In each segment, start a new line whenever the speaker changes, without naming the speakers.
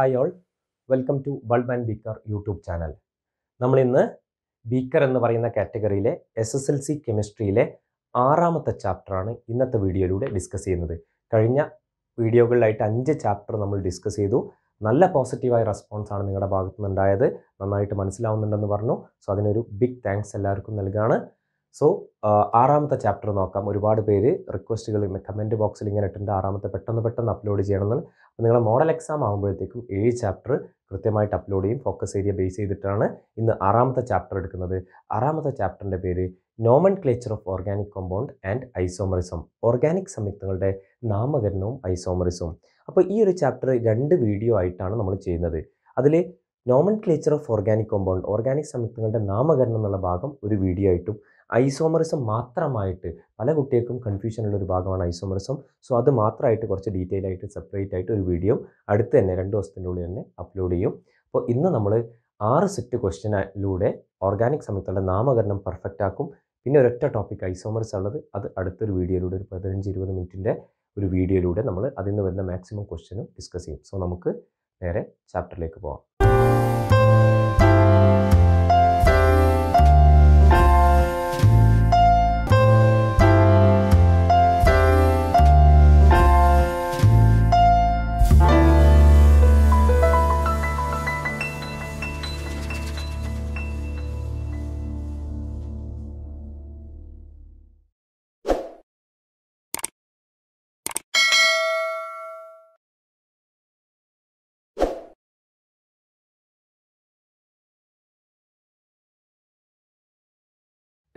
Hi all welcome to bulb and beaker YouTube channel നമ്മൾ ഇന്ന് beaker എന്ന് പറയുന്ന കാറ്റഗറിയിലെ എസ് എസ് എൽ സി കെമിസ്ട്രിയിലെ ആറാമത്തെ ചാപ്റ്ററാണ് ഇന്നത്തെ വീഡിയോയിലൂടെ ഡിസ്കസ് ചെയ്യുന്നത് കഴിഞ്ഞ വീഡിയോകളിലായിട്ട് അഞ്ച് ചാപ്റ്റർ നമ്മൾ ഡിസ്കസ് ചെയ്തു നല്ല പോസിറ്റീവായ റെസ്പോൺസ് ആണ് നിങ്ങളുടെ ഭാഗത്തു നിന്നുണ്ടായത് നന്നായിട്ട് മനസ്സിലാവുന്നുണ്ടെന്ന് പറഞ്ഞു സോ അതിനൊരു ബിഗ് താങ്ക്സ് എല്ലാവർക്കും നൽകുകയാണ് സോ ആറാമത്തെ ചാപ്റ്റർ നോക്കാം ഒരുപാട് പേര് റിക്വസ്റ്റുകൾ കമൻറ്റ് ബോക്സിൽ ഇങ്ങനെ ഇട്ടുണ്ട് ആറാമത്തെ പെട്ടെന്ന് പെട്ടെന്ന് അപ്ലോഡ് ചെയ്യണമെന്ന് നിങ്ങളുടെ മോഡൽ എക്സാം ആകുമ്പോഴത്തേക്കും ഏഴ് ചാപ്റ്റർ കൃത്യമായിട്ട് അപ്ലോഡ് ചെയ്യും ഫോക്കസ് ഏരിയ ബേസ് ചെയ്തിട്ടാണ് ഇന്ന് ആറാമത്തെ ചാപ്റ്റർ എടുക്കുന്നത് ആറാമത്തെ ചാപ്റ്ററിൻ്റെ പേര് nomenclature of organic compound and isomerism organic സംയുക്തങ്ങളുടെ നാമകരണവും ഐസോമറിസവും അപ്പോൾ ഈ ഒരു ചാപ്റ്റർ രണ്ട് വീഡിയോ ആയിട്ടാണ് നമ്മൾ ചെയ്യുന്നത് അതിൽ nomenclature of organic compound organic സംയുക്തങ്ങളുടെ നാമകരണം എന്നുള്ള ഭാഗം ഒരു വീഡിയോ ആയിട്ടും ഐസോമറിസം മാത്രമായിട്ട് പല കുട്ടികൾക്കും കൺഫ്യൂഷനുള്ള ഒരു ഭാഗമാണ് ഐസോമറിസം സോ അത് മാത്രമായിട്ട് കുറച്ച് ഡീറ്റെയിൽ ആയിട്ട് സെപ്പറേറ്റ് ആയിട്ട് ഒരു വീഡിയോ അടുത്ത് തന്നെ രണ്ട് ദിവസത്തിൻ്റെ ഉള്ളിൽ തന്നെ അപ്ലോഡ് ചെയ്യും അപ്പോൾ ഇന്ന് നമ്മൾ ആറ് സെറ്റ് ക്വസ്റ്റ്യനിലൂടെ ഓർഗാനിക് സംയുക്തങ്ങളുടെ നാമകരണം പെർഫെക്റ്റ് ആക്കും പിന്നെ ഒരൊറ്റ ടോപ്പിക് ഐസോമർസ് ഉള്ളത് അത് അടുത്തൊരു വീഡിയോയിലൂടെ ഒരു പതിനഞ്ച് ഇരുപത് മിനിറ്റിൻ്റെ ഒരു വീഡിയോയിലൂടെ നമ്മൾ അതിൽ നിന്ന് വരുന്ന മാക്സിമം ക്വസ്റ്റ്യനും ഡിസ്കസ് ചെയ്യും സോ നമുക്ക് നേരെ ചാപ്റ്ററിലേക്ക് പോകാം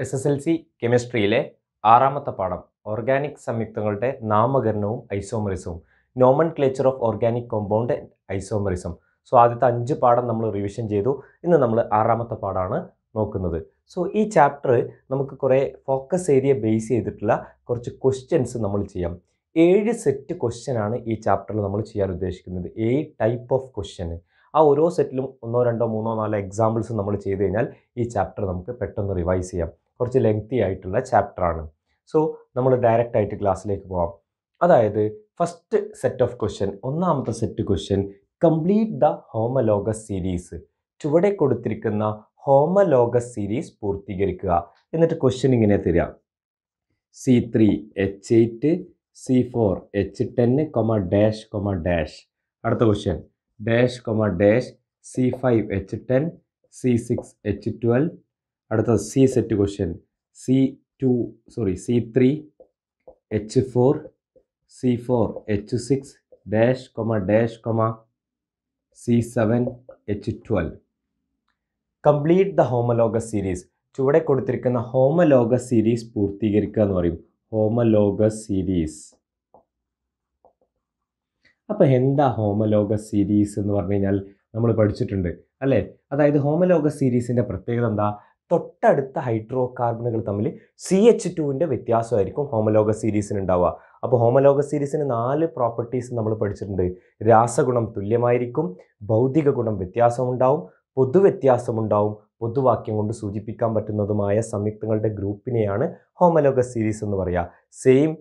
എസ് എസ് എൽ സി കെമിസ്ട്രിയിലെ ആറാമത്തെ പാഠം ഓർഗാനിക് സംയുക്തങ്ങളുടെ നാമകരണവും ഐസോമറിസവും nomenclature of organic compound isomerism so ആദ്യത്തെ അഞ്ച് പാഠം നമ്മൾ റിവിഷൻ ചെയ്തു ഇന്ന് നമ്മൾ ആറാമത്തെ പാഠമാണ് നോക്കുന്നത് സോ ഈ ചാപ്റ്റർ നമുക്ക് കുറേ ഫോക്കസ് ഏരിയ ബേസ് ചെയ്തിട്ടുള്ള കുറച്ച് ക്വസ്റ്റ്യൻസ് നമ്മൾ ചെയ്യാം ഏഴ് സെറ്റ് ക്വസ്റ്റ്യനാണ് ഈ ചാപ്റ്ററിൽ നമ്മൾ ചെയ്യാൻ ഉദ്ദേശിക്കുന്നത് ഏ ടൈപ്പ് ഓഫ് ക്വസ്റ്റ്യന് ആ ഓരോ സെറ്റിലും ഒന്നോ രണ്ടോ മൂന്നോ നാലോ എക്സാമ്പിൾസ് നമ്മൾ ചെയ്ത് കഴിഞ്ഞാൽ ഈ ചാപ്റ്റർ നമുക്ക് പെട്ടെന്ന് റിവൈസ് ചെയ്യാം കുറച്ച് ലെങ്തി ആയിട്ടുള്ള ചാപ്റ്ററാണ് സോ നമ്മൾ ഡയറക്റ്റ് ആയിട്ട് ക്ലാസ്സിലേക്ക് പോവാം അതായത് ഫസ്റ്റ് സെറ്റ് ഓഫ് ക്വസ്റ്റ്യൻ ഒന്നാമത്തെ set question complete the homologous series ചുവടെ കൊടുത്തിരിക്കുന്ന ഹോമലോഗസ് സീരീസ് പൂർത്തീകരിക്കുക എന്നിട്ട് ക്വസ്റ്റ്യൻ ഇങ്ങനെ തരിക C three H eight C four H ten comma dash comma dash അടുത്ത question dash comma dash C five H ten C six H twelve അടുത്ത C set question C two sorry C three H four C four H six dash comma dash comma C seven H twelve complete the homologous series ചുവടെ കൊടുത്തിരിക്കുന്ന homologous series പൂർത്തീകരിക്കുക എന്ന് പറയും homologous series അപ്പോൾ എന്താ homologous series എന്ന് പറഞ്ഞു കഴിഞ്ഞാൽ നമ്മൾ പഠിച്ചിട്ടുണ്ട് അല്ലേ അതായത് ഹോമലോഗസ് സീരീസിൻ്റെ പ്രത്യേകത എന്താ തൊട്ടടുത്ത ഹൈഡ്രോ കാർബണുകൾ തമ്മിൽ സി എച്ച് ടുവിൻ്റെ വ്യത്യാസമായിരിക്കും ഹോമലോഗ സീരീസിന് ഉണ്ടാവുക അപ്പോൾ ഹോമലോഗ സീരീസിന് നാല് പ്രോപ്പർട്ടീസ് നമ്മൾ പഠിച്ചിട്ടുണ്ട് രാസഗുണം തുല്യമായിരിക്കും ഭൗതിക ഗുണം വ്യത്യാസമുണ്ടാവും പൊതുവ്യത്യാസമുണ്ടാവും പൊതുവാക്യം കൊണ്ട് സൂചിപ്പിക്കാൻ പറ്റുന്നതുമായ സംയുക്തങ്ങളുടെ ഗ്രൂപ്പിനെയാണ് ഹോമലോഗ സീരീസ് എന്ന് പറയുക same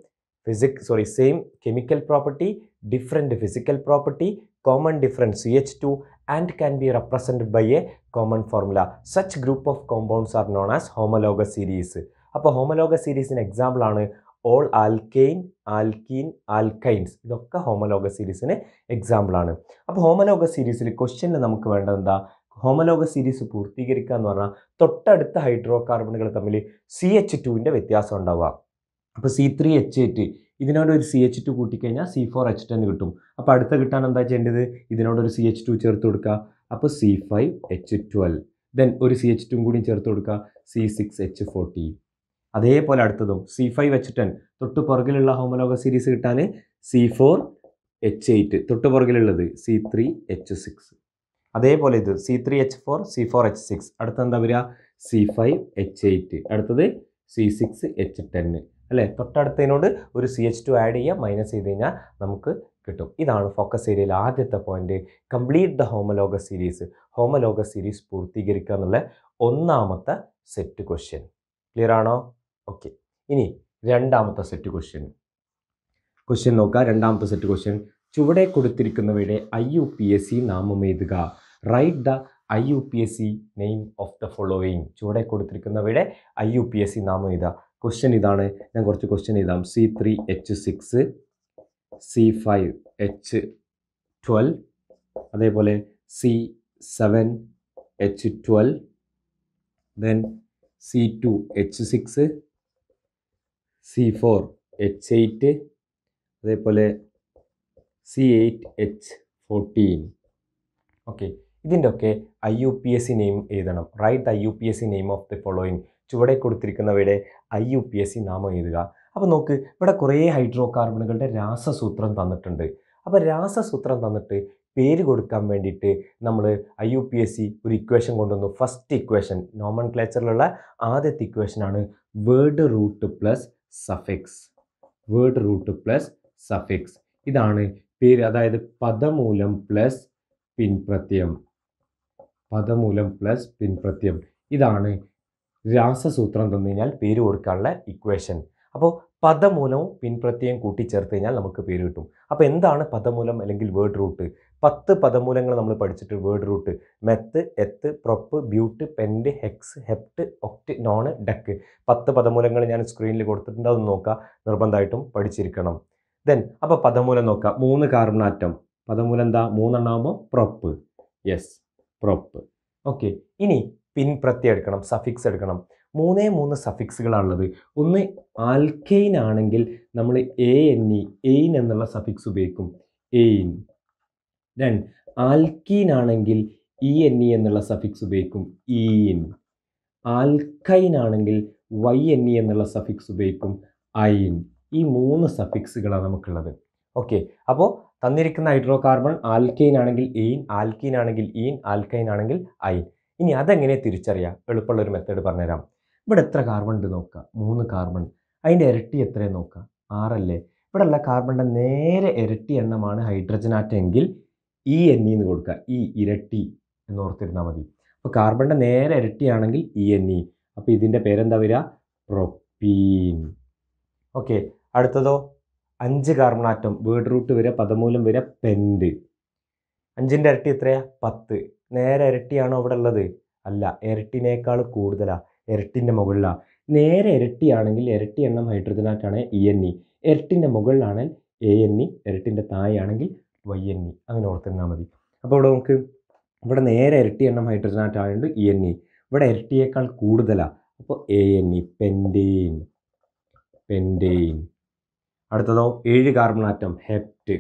physic sorry same chemical property different physical property common difference C H two and can be represented by a common formula. Such group of compounds are known as homologous series. അപ്പോൾ homologous സീരീസിന് example ആണ് all alkane alkene alkynes ഇതൊക്കെ homologous സീരീസിന് example ആണ് അപ്പോൾ ഹോമലോഗ സീരീസിൽ ക്വസ്റ്റ്യനിൽ നമുക്ക് വേണ്ടത് എന്താ ഹോമലോഗ സീരീസ് പൂർത്തീകരിക്കുക എന്ന് പറഞ്ഞാൽ തൊട്ടടുത്ത ഹൈഡ്രോ കാർബണുകൾ തമ്മിൽ സി എച്ച് ടുവിൻ്റെ വ്യത്യാസം ഉണ്ടാവുക അപ്പോൾ സി ത്രീ എച്ച് എയ്റ്റ് ഇതിനോട് ഒരു സി എച്ച് ടു കൂട്ടിക്കഴിഞ്ഞാൽ സി ഫോർ എച്ച് ടെൻ കിട്ടും അപ്പോൾ അടുത്ത കിട്ടാൻ എന്താ ചെയ്യേണ്ടത് ഇതിനോടൊരു സി എച്ച് ടു ചേർത്ത് കൊടുക്കുക അപ്പോൾ C five H twelve then ഒരു സി എച്ച് ടും കൂടി ചേർത്ത് കൊടുക്കുക സി സിക്സ് എച്ച് ഫോർട്ടി അതേപോലെ അടുത്തതും സി ഫൈവ് എച്ച് ടെൻ തൊട്ട് പുറകിലുള്ള ഹോമലോഗ സീരീസ് കിട്ടാൻ സി ഫോർ എച്ച് എയ്റ്റ് തൊട്ട് പുറകിലുള്ളത് സി ത്രീ എച്ച് സിക്സ് അതേപോലെ ഇത് C three H four C four H six അടുത്ത എന്താ വരിക സി ഫൈവ് എച്ച് എയ്റ്റ് അടുത്തത് സി സിക്സ് എച്ച് ടെന്ന് അല്ലേ തൊട്ടടുത്തതിനോട് ഒരു സി എച്ച് ടു ആഡ് ചെയ്യുക മൈനസ് ചെയ്ത് കഴിഞ്ഞാൽ നമുക്ക് കിട്ടും ഇതാണ് ഫോക്കസ് ഏരിയയിൽ ആദ്യത്തെ point complete the homologous series homologous series പൂർത്തീകരിക്കുക എന്നുള്ള ഒന്നാമത്തെ സെറ്റ് ക്വസ്റ്റ്യൻ ക്ലിയർ ആണോ ഓക്കെ ഇനി രണ്ടാമത്തെ സെറ്റ് ക്വസ്റ്റ്യൻ ക്വസ്റ്റ്യൻ നോക്കുക രണ്ടാമത്തെ സെറ്റ് ക്വസ്റ്റ്യൻ ചുവടെ കൊടുത്തിരിക്കുന്നവയുടെ I U P S C നാമം എഴുതുക write the I U P S C name of the following ചുവടെ കൊടുത്തിരിക്കുന്നവയുടെ I U P S C നാമം എഴുതുക ക്വസ്റ്റ്യൻ ഇതാണ് ഞാൻ കുറച്ച് ക്വസ്റ്റ്യൻ ഇതാം C three H six C five H twelve അതേപോലെ C seven H twelve then C two H six C four H eight അതേപോലെ C eight H fourteen okay ഇതിൻ്റെയൊക്കെ I U P S C name എഴുതണം write the I U P S C name of the following ചുവടെ കൊടുത്തിരിക്കുന്നവയുടെ I U P S C നാമം എഴുതുക അപ്പോൾ നോക്ക് ഇവിടെ കുറേ ഹൈഡ്രോ കാർബണുകളുടെ രാസസൂത്രം തന്നിട്ടുണ്ട് അപ്പോൾ രാസസൂത്രം തന്നിട്ട് പേര് കൊടുക്കാൻ വേണ്ടിയിട്ട് നമ്മൾ I U P S C ഒരു ഇക്വേഷൻ കൊണ്ടുവന്നു ഫസ്റ്റ് ഇക്വേഷൻ നോമൺ ക്ലേച്ചറിലുള്ള ആദ്യത്തെ ഇക്വേഷനാണ് word root plus suffix word root plus suffix ഇതാണ് പേര് അതായത് പദമൂലം പ്ലസ് പിൻപ്രത്യം പദമൂലം പ്ലസ് പിൻപ്രത്യം ഇതാണ് രാസസൂത്രം തന്നു കഴിഞ്ഞാൽ പേര് കൊടുക്കാനുള്ള ഇക്വേഷൻ അപ്പോൾ പദമൂലവും പിൻപ്രത്യയം കൂട്ടിച്ചേർത്ത് കഴിഞ്ഞാൽ നമുക്ക് പേര് കിട്ടും അപ്പോൾ എന്താണ് പദമൂലം അല്ലെങ്കിൽ വേർഡ് റൂട്ട് പത്ത് പദമൂലങ്ങൾ നമ്മൾ പഠിച്ചിട്ട് word root meth eth prop but pent hex hept oct non dec പത്ത് പദമൂലങ്ങൾ ഞാൻ സ്ക്രീനിൽ കൊടുത്തിട്ടുണ്ട് അതൊന്ന് നോക്കുക നിർബന്ധമായിട്ടും പഠിച്ചിരിക്കണം ദെൻ അപ്പോൾ പദമൂലം നോക്കുക മൂന്ന് കാർബണാറ്റം പദമൂലം എന്താ മൂന്നെണ്ണമാകുമ്പോൾ പ്രൊപ്പ് യെസ് പ്രൊപ്പ് ഓക്കെ ഇനി പിൻ പ്രത്യം എടുക്കണം സഫിക്സ് എടുക്കണം മൂന്നേ മൂന്ന് സഫിക്സുകളാണുള്ളത് ഒന്ന് ആൽക്കെയിൻ ആണെങ്കിൽ നമ്മൾ എ എൻ ഇ എയിൻ എന്നുള്ള സഫിക്സ് ഉപയോഗിക്കും എയിൻ രണ്ട് ആൽക്കീൻ ആണെങ്കിൽ ഇ എൻ ഇ എന്നുള്ള സഫിക്സ് ഉപയോഗിക്കും ഈൻ e ആൽക്കൈൻ ആണെങ്കിൽ വൈ എൻ ഇ എന്നുള്ള സഫിക്സ് ഉപയോഗിക്കും ഐൻ ഈ മൂന്ന് സഫിക്സുകളാണ് നമുക്കുള്ളത് ഓക്കെ അപ്പോൾ തന്നിരിക്കുന്ന ഹൈഡ്രോ കാർബൺ ആൽക്കെയിൻ ആണെങ്കിൽ എയിൻ e ആൽക്കീൻ ആണെങ്കിൽ ഈൻ e ആൽക്കൈൻ ആണെങ്കിൽ ഐൻ ഇനി അതെങ്ങനെ തിരിച്ചറിയാം എളുപ്പമുള്ള ഒരു മെത്തേഡ് പറഞ്ഞുതരാം ഇവിടെ എത്ര കാർബൺ ഉണ്ട് നോക്കുക മൂന്ന് കാർബൺ അതിൻ്റെ ഇരട്ടി എത്രയാണ് നോക്കുക ആറല്ലേ ഇവിടെ ഉള്ള കാർബണിൻ്റെ നേരെ ഇരട്ടി എണ്ണമാണ് ഹൈഡ്രജൻ ആറ്റെങ്കിൽ E e N E e എന്ന് കൊടുക്കുക ഇ e ഇരട്ടി എന്ന് ഓർത്തിരുന്നാൽ മതി അപ്പോൾ കാർബണിൻ്റെ നേരെ ഇരട്ടിയാണെങ്കിൽ ഇ എൻ ഇ അപ്പോൾ ഇതിൻ്റെ പേരെന്താ വരിക പ്രൊപ്പീൻ ഓക്കെ അടുത്തതോ അഞ്ച് കാർബൺ ആറ്റം വേർഡ് റൂട്ട് വരെ പദമൂലം വരെ പെൻഡ് അഞ്ചിൻ്റെ ഇരട്ടി എത്രയാ പത്ത് നേരെ ഇരട്ടിയാണോ അവിടെ ഉള്ളത് അല്ല ഇരട്ടിനേക്കാൾ കൂടുതലാണ് ഇരട്ടിൻ്റെ മുകളിലാണ് നേരെ ഇരട്ടിയാണെങ്കിൽ ഇരട്ടി എണ്ണം ഹൈഡ്രജൻ ആയിട്ടാണ് E e N E e. ഇരട്ടിൻ്റെ മുകളിലാണ് എ എൻ ഇ e, ഇരട്ടിൻ്റെ താഴെയാണെങ്കിൽ വൈ എൻ ഇ അങ്ങനെ ഓർത്തിരുന്നാൽ മതി അപ്പോൾ ഇവിടെ നമുക്ക് ഇവിടെ നേരെ ഇരട്ടി എണ്ണം ഹൈഡ്രജൻ ആയിട്ടായതുകൊണ്ട് ഇ എൻ ഇ ഇവിടെ ഇരട്ടിയേക്കാൾ കൂടുതലാണ് അപ്പോൾ A N E pentane pentane അടുത്തതോ ഏഴ് കാർബൺ ആറ്റം ഹെപ്റ്റ്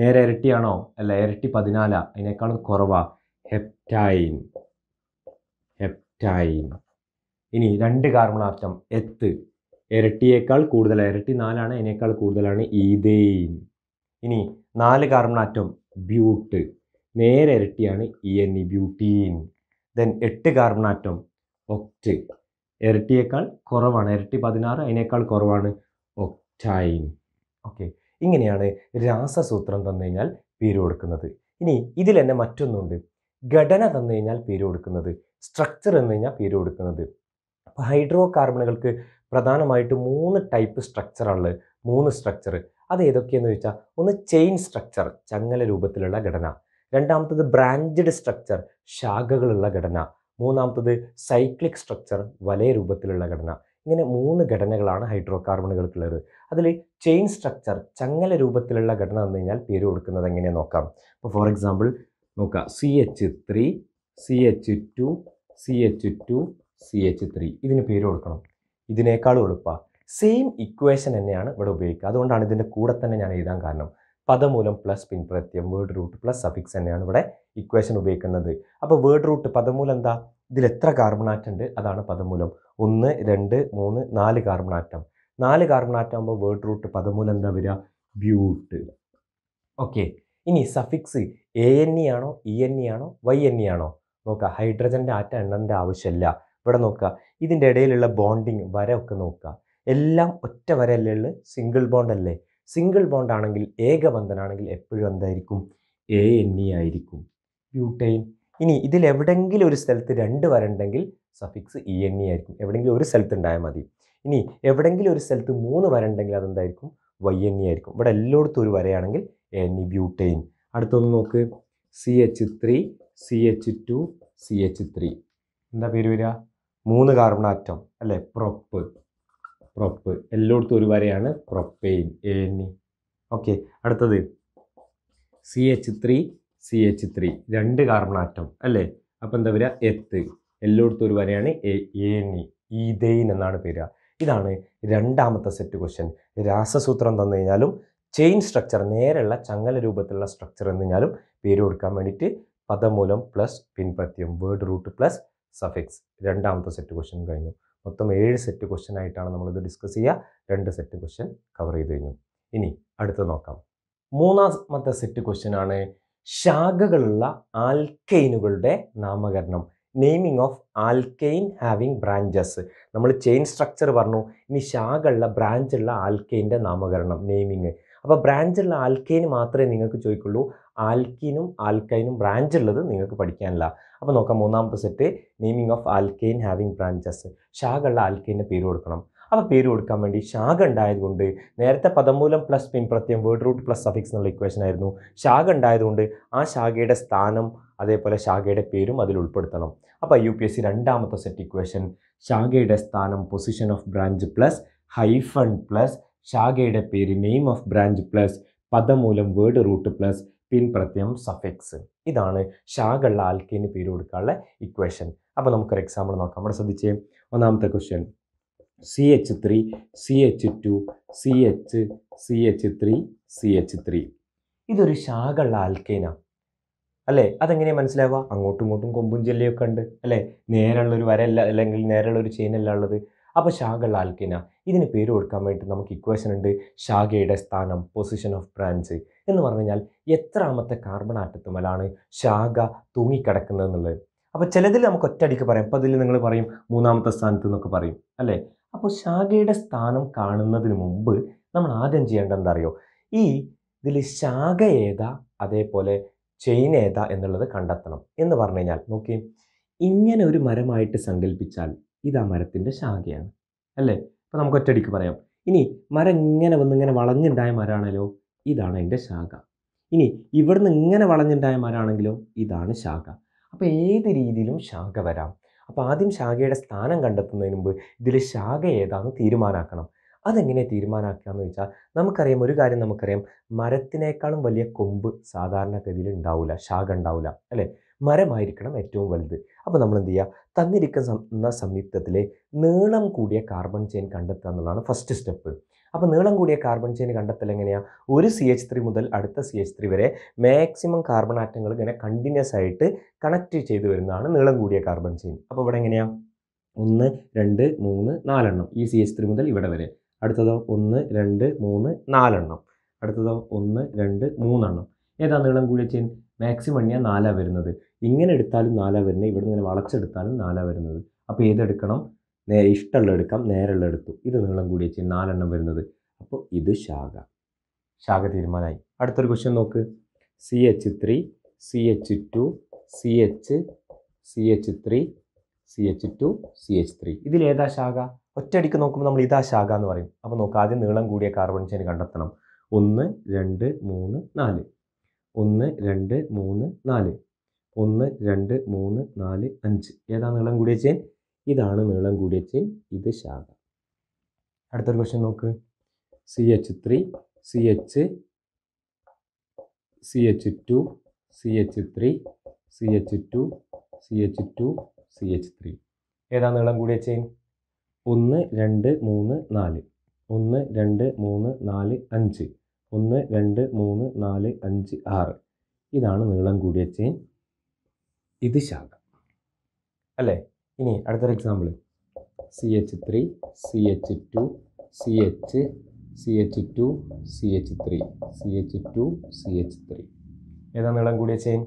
നേരെ ഇരട്ടിയാണോ അല്ല ഇരട്ടി പതിനാലാ അതിനേക്കാളും കുറവാണ് ഹെപ്റ്റൈൻ ഹെപ്റ്റൈൻ ഇനി രണ്ട് കാർബണാർത്ഥം എത്ത് ഇരട്ടിയേക്കാൾ കൂടുതൽ ഇരട്ടി നാലാണ് അതിനേക്കാൾ കൂടുതലാണ് ഈതെയിൻ ഇനി നാല് കാർബൺ ആറ്റം ബ്യൂട്ട് നേരെ ഇരട്ടിയാണ് E N E butene then എട്ട് കാർബൺ ആറ്റം ഒക്റ്റ് ഇരട്ടിയേക്കാൾ കുറവാണ് ഇരട്ടി പതിനാറ് അതിനേക്കാൾ കുറവാണ് ഒക്റ്റൈൻ ഓക്കെ ഇങ്ങനെയാണ് രാസസൂത്രം തന്നു കഴിഞ്ഞാൽ പേര് കൊടുക്കുന്നത് ഇനി ഇതിൽ തന്നെ മറ്റൊന്നുണ്ട് ഘടന തന്നു കഴിഞ്ഞാൽ പേര് കൊടുക്കുന്നത് സ്ട്രക്ചർ എന്ന് കഴിഞ്ഞാൽ പേര് കൊടുക്കുന്നത് അപ്പോൾ ഹൈഡ്രോ കാർബണുകൾക്ക് പ്രധാനമായിട്ട് മൂന്ന് ടൈപ്പ് സ്ട്രക്ചറുള്ളത് മൂന്ന് സ്ട്രക്ചർ അത് ഏതൊക്കെയെന്ന് ചോദിച്ചാൽ ഒന്ന് ചെയിൻ സ്ട്രക്ചർ ചങ്ങല രൂപത്തിലുള്ള ഘടന രണ്ടാമത്തത് ബ്രാഞ്ചഡ് സ്ട്രക്ചർ ശാഖകളുള്ള ഘടന മൂന്നാമത്തത് സൈക്ലിക് സ്ട്രക്ചർ വലയ രൂപത്തിലുള്ള ഘടന ഇങ്ങനെ മൂന്ന് ഘടനകളാണ് ഹൈഡ്രോ കാർബണുകൾക്കുള്ളത് അതിൽ ചെയിൻ സ്ട്രക്ചർ ചങ്ങല രൂപത്തിലുള്ള ഘടന എന്ന് കഴിഞ്ഞാൽ പേര് കൊടുക്കുന്നത് എങ്ങനെയാണ് നോക്കാം ഇപ്പോൾ ഫോർ എക്സാമ്പിൾ നോക്കുക C H three C H two C H two C H three ഇതിന് പേര് കൊടുക്കണം ഇതിനേക്കാളും എളുപ്പമാണ് സെയിം ഇക്വേഷൻ തന്നെയാണ് ഇവിടെ ഉപയോഗിക്കുക അതുകൊണ്ടാണ് ഇതിൻ്റെ കൂടെ തന്നെ ഞാൻ എഴുതാൻ കാരണം പദമൂലം പ്ലസ് പിൻപ്രത്യം വേർഡ് റൂട്ട് പ്ലസ് സഫിക്സ് തന്നെയാണ് ഇവിടെ ഇക്വേഷൻ ഉപയോഗിക്കുന്നത് അപ്പോൾ വേർഡ് റൂട്ട് പദമൂലം എന്താ ഇതിൽ എത്ര കാർബൺ ആറ്റം ഉണ്ട് അതാണ് പദമൂലം ഒന്ന് രണ്ട് മൂന്ന് നാല് കാർബൺ ആറ്റം നാല് കാർബൺ ആറ്റം ആകുമ്പോൾ വേർഡ് റൂട്ട് പദമൂലം എന്താ വരിക ബ്യൂട്ട് ഓക്കെ ഇനി സഫിക്സ് എ എൻ ഇ ആണോ ഇ എൻ ഇ ആണോ വൈ എൻ ഇ ആണോ നോക്കുക ഹൈഡ്രജൻ്റെ ആറ്റം എണ്ണൻ്റെ ആവശ്യമില്ല ഇവിടെ നോക്കുക ഇതിൻ്റെ ഇടയിലുള്ള ബോണ്ടിങ് വര ഒക്കെ നോക്കുക എല്ലാം ഒറ്റ വരല്ലേ ഉള്ളത് സിംഗിൾ ബോണ്ട് അല്ലേ സിംഗിൾ ബോണ്ട് ആണെങ്കിൽ ഏകബന്ധനാണെങ്കിൽ എപ്പോഴും എന്തായിരിക്കും എ എൻ ഇ ആയിരിക്കും ബ്യൂട്ടൈൻ ഇനി ഇതിൽ എവിടെയെങ്കിലും ഒരു സ്ഥലത്ത് രണ്ട് വരണ്ടെങ്കിൽ suffix E e N E e ആയിരിക്കും എവിടെയെങ്കിലും ഒരു സ്ഥലത്ത് ഉണ്ടായാൽ മതി ഇനി എവിടെയെങ്കിലും ഒരു സ്ഥലത്ത് മൂന്ന് വരണ്ടെങ്കിൽ അതെന്തായിരിക്കും വൈ എൻ ഇ ആയിരിക്കും ഇവിടെ എല്ലായിടത്തും ഒരു വരയാണെങ്കിൽ എൻ ഇ ബ്യൂട്ടൈൻ അടുത്തൊന്ന് നോക്ക് C H three C H two C H three എന്താ പേര് വരിക മൂന്ന് കാർബൺ ആറ്റം അല്ലേ പ്രൊപ്പ് പ്രൊപ്പ് എല്ലായിടത്തും ഒരു വരെയാണ് propane A N E okay അടുത്തത് C H three C H three രണ്ട് കാർബൺ ആറ്റം അല്ലേ അപ്പോൾ എന്താ പറയുക എത്ത് എല്ലായിടത്തും ഒരു വരെയാണ് എ എൻ ഇ ഈതെയിൻ എന്നാണ് പേര് ഇതാണ് രണ്ടാമത്തെ സെറ്റ് ക്വസ്റ്റ്യൻ രാസസൂത്രം തന്നു കഴിഞ്ഞാലും ചെയിൻ സ്ട്രക്ചർ നേരെയുള്ള ചങ്ങല രൂപത്തിലുള്ള സ്ട്രക്ചർ എന്ന് പേര് കൊടുക്കാൻ വേണ്ടിയിട്ട് പദമൂലം പ്ലസ് പിൻപത്യം വേർഡ് റൂട്ട് പ്ലസ് സഫിക്സ് രണ്ടാമത്തെ സെറ്റ് ക്വസ്റ്റൻ കഴിഞ്ഞു മൊത്തം ഏഴ് സെറ്റ് ക്വസ്റ്റൻ ആയിട്ടാണ് നമ്മളിത് ഡിസ്കസ് ചെയ്യുക രണ്ട് സെറ്റ് ക്വസ്റ്റൻ കവർ ചെയ്ത് കഴിഞ്ഞു ഇനി അടുത്ത് നോക്കാം മൂന്നാമത്തെ സെറ്റ് ക്വസ്റ്റ്യൻ ആണ് ശാഖകളുള്ള ആൽക്കെയിനുകളുടെ നാമകരണം naming of alkane having branches നമ്മൾ ചെയിൻ സ്ട്രക്ചർ പറഞ്ഞു ഇനി ഉള്ള ബ്രാഞ്ചുള്ള ആൽക്കെയിൻ്റെ നാമകരണം നെയ്മിങ് അപ്പോൾ ബ്രാഞ്ചുള്ള ആൽക്കൈന് മാത്രമേ നിങ്ങൾക്ക് ചോദിക്കുള്ളൂ ആൽക്കീനും ആൽക്കൈനും ബ്രാഞ്ച് ഉള്ളത് നിങ്ങൾക്ക് പഠിക്കാനില്ല അപ്പോൾ നോക്കാം മൂന്നാമത്തെ set naming of alkane having branches ഷാഗുള്ള ആൽക്കൈൻ്റെ പേര് കൊടുക്കണം അപ്പോൾ പേര് കൊടുക്കാൻ വേണ്ടി ശാഖ ഉണ്ടായതുകൊണ്ട് നേരത്തെ പദമൂലം പ്ലസ് പിൻപ്രത്യം വേർഡ് റൂട്ട് പ്ലസ് സഫിക്സ് എന്നുള്ള ഇക്വേഷൻ ആയിരുന്നു ശാഖ ഉണ്ടായതുകൊണ്ട് ആ ശാഖയുടെ സ്ഥാനം അതേപോലെ ശാഖയുടെ പേരും അതിൽ ഉൾപ്പെടുത്തണം അപ്പോൾ യു പി എസ് സി രണ്ടാമത്തെ സെറ്റ് ഇക്വേഷൻ ശാഖയുടെ സ്ഥാനം position of branch plus hyphen plus ശാഖയുടെ പേര് നെയിം ഓഫ് ബ്രാഞ്ച് പ്ലസ് പദമൂലം വേർഡ് റൂട്ട് പ്ലസ് പിൻപ്രത്യം സഫെക്സ് ഇതാണ് ശാഖയുള്ള ആൽക്കേന് പേര് കൊടുക്കാനുള്ള ഇക്വേഷൻ അപ്പോൾ നമുക്കൊരു എക്സാമ്പിൾ നോക്കാം നമ്മൾ ശ്രദ്ധിച്ചേ ഒന്നാമത്തെ question C H three C H two C H C H three C H three ഇതൊരു ശാഖയുള്ള ആൽക്കൈനാണ് അല്ലേ അതെങ്ങനെയാണ് മനസ്സിലാവുക അങ്ങോട്ടും ഇങ്ങോട്ടും കൊമ്പും ജെല്ലിയൊക്കെ ഉണ്ട് അല്ലേ നേരെയുള്ളൊരു വരല്ല അല്ലെങ്കിൽ നേരെയുള്ളൊരു ചെയിനല്ല ഉള്ളത് അപ്പോൾ ശാഖകൾ ആൽക്കിന ഇതിന് പേര് കൊടുക്കാൻ വേണ്ടി നമുക്ക് ഇക്വേഷൻ ഉണ്ട് ശാഖയുടെ സ്ഥാനം പൊസിഷൻ ഓഫ് ബ്രാഞ്ച് എന്ന് പറഞ്ഞു കഴിഞ്ഞാൽ എത്രാമത്തെ കാർബൺ ആറ്റത്തുമലാണ് ശാഖ തൂങ്ങിക്കിടക്കുന്നത് എന്നുള്ളത് അപ്പോൾ ചിലതിൽ നമുക്ക് ഒറ്റയടിക്ക് പറയാം അപ്പോൾ അതിൽ നിങ്ങൾ പറയും മൂന്നാമത്തെ സ്ഥാനത്ത് എന്നൊക്കെ പറയും അല്ലേ അപ്പോൾ ശാഖയുടെ സ്ഥാനം കാണുന്നതിന് മുമ്പ് നമ്മൾ ആദ്യം ചെയ്യേണ്ടത് എന്താ അറിയോ ഈ ഇതിൽ ശാഖ ഏതാ അതേപോലെ ചെയിൻ ഏതാ എന്നുള്ളത് കണ്ടെത്തണം എന്ന് പറഞ്ഞു കഴിഞ്ഞാൽ നോക്കി ഇങ്ങനെ ഒരു മരമായിട്ട് സങ്കല്പിച്ചാൽ ഇത് ആ മരത്തിൻ്റെ ശാഖയാണ് അല്ലേ അപ്പോൾ നമുക്ക് ഒറ്റടിക്ക് പറയാം ഇനി മരം ഇങ്ങനെ വന്ന് ഇങ്ങനെ വളഞ്ഞുണ്ടായ മരമാണല്ലോ ഇതാണ് അതിൻ്റെ ശാഖ ഇനി ഇവിടുന്ന് ഇങ്ങനെ വളഞ്ഞുണ്ടായ മരമാണെങ്കിലോ ഇതാണ് ശാഖ അപ്പോൾ ഏത് രീതിയിലും ശാഖ വരാം അപ്പോൾ ആദ്യം ശാഖയുടെ സ്ഥാനം കണ്ടെത്തുന്നതിന് മുമ്പ് ഇതിൽ ശാഖ ഏതാണെന്ന് തീരുമാനമാക്കണം അതെങ്ങനെ തീരുമാനമാക്കുക വെച്ചാൽ നമുക്കറിയാം ഒരു കാര്യം നമുക്കറിയാം മരത്തിനേക്കാളും വലിയ കൊമ്പ് സാധാരണഗതിയിൽ ഉണ്ടാവില്ല ശാഖ ഉണ്ടാവില്ല അല്ലേ മരമായിരിക്കണം ഏറ്റവും വലുത് അപ്പോൾ നമ്മൾ എന്ത് ചെയ്യുക തന്നിരിക്കുന്ന സംയുക്തത്തിലെ നീളം കൂടിയ കാർബൺ ചെയിൻ കണ്ടെത്തുക എന്നുള്ളതാണ് ഫസ്റ്റ് സ്റ്റെപ്പ് അപ്പോൾ നീളം കൂടിയ കാർബൺ ചെയിൻ കണ്ടെത്തൽ എങ്ങനെയാണ് ഒരു സി എച്ച് ത്രീ മുതൽ അടുത്ത സി എച്ച് ത്രീ വരെ മാക്സിമം കാർബൺ ആറ്റങ്ങൾ ഇങ്ങനെ കണ്ടിന്യൂസ് ആയിട്ട് കണക്റ്റ് ചെയ്ത് വരുന്നതാണ് നീളം കൂടിയ കാർബൺ ചെയിൻ അപ്പോൾ ഇവിടെ എങ്ങനെയാണ് ഒന്ന് രണ്ട് മൂന്ന് നാലെണ്ണം ഈ സി എച്ച് ത്രീ മുതൽ ഇവിടെ വരെ അടുത്തതോ ഒന്ന് രണ്ട് മൂന്ന് നാലെണ്ണം അടുത്തതോ ഒന്ന് രണ്ട് മൂന്നെണ്ണം ഏതാ നീളം കൂടിയ ചെയിൻ മാക്സിമം എണ്ണിയാൽ നാലാണ് വരുന്നത് ഇങ്ങനെ എടുത്താലും നാലാ വരുന്നത് ഇവിടെ ഇങ്ങനെ വളച്ചെടുത്താലും നാലാ വരുന്നത് അപ്പോൾ ഏതെടുക്കണം നേ ഇഷ്ടമുള്ള എടുക്കാം നേരെയുള്ള എടുത്തു ഇത് നീളം കൂടി വെച്ച് നാലെണ്ണം വരുന്നത് അപ്പോൾ ഇത് ശാഖ ശാഖ തീരുമാനമായി അടുത്തൊരു ക്വസ്റ്റ്യൻ നോക്ക് C H three C H two C H C H three C H two C H three ഇതിലേതാ ശാഖ ഒറ്റയടിക്ക് നോക്കുമ്പോൾ നമ്മൾ ഇതാ ശാഖ എന്ന് പറയും അപ്പോൾ നോക്കുക ആദ്യം നീളം കൂടിയ കാർബൺ ചെയിൻ കണ്ടെത്തണം ഒന്ന് രണ്ട് മൂന്ന് നാല് ഒന്ന് രണ്ട് മൂന്ന് നാല് ഒന്ന് രണ്ട് മൂന്ന് നാല് അഞ്ച് ഏതാണ് നീളം കൂടിയ ചെയിൻ ഇതാണ് നീളം കൂടിയ ചെയിൻ ഇത് ശാഖ അടുത്തൊരു ക്വസ്റ്റ്യൻ നോക്ക് C H three C H C H two C H three C H two C H two C H three ഏതാണ് നീളം കൂടിയ ചെയിൻ ഒന്ന് രണ്ട് മൂന്ന് നാല് ഒന്ന് രണ്ട് മൂന്ന് നാല് അഞ്ച് ഒന്ന് രണ്ട് മൂന്ന് നാല് അഞ്ച് ആറ് ഇതാണ് നീളം കൂടിയ ചെയിൻ ഇത് ശാഖ അല്ലേ ഇനി അടുത്തൊരു example C H three C H two C H C H two C H three C H two C H three ഏതാ നീളം കൂടിയ ചെയിൻ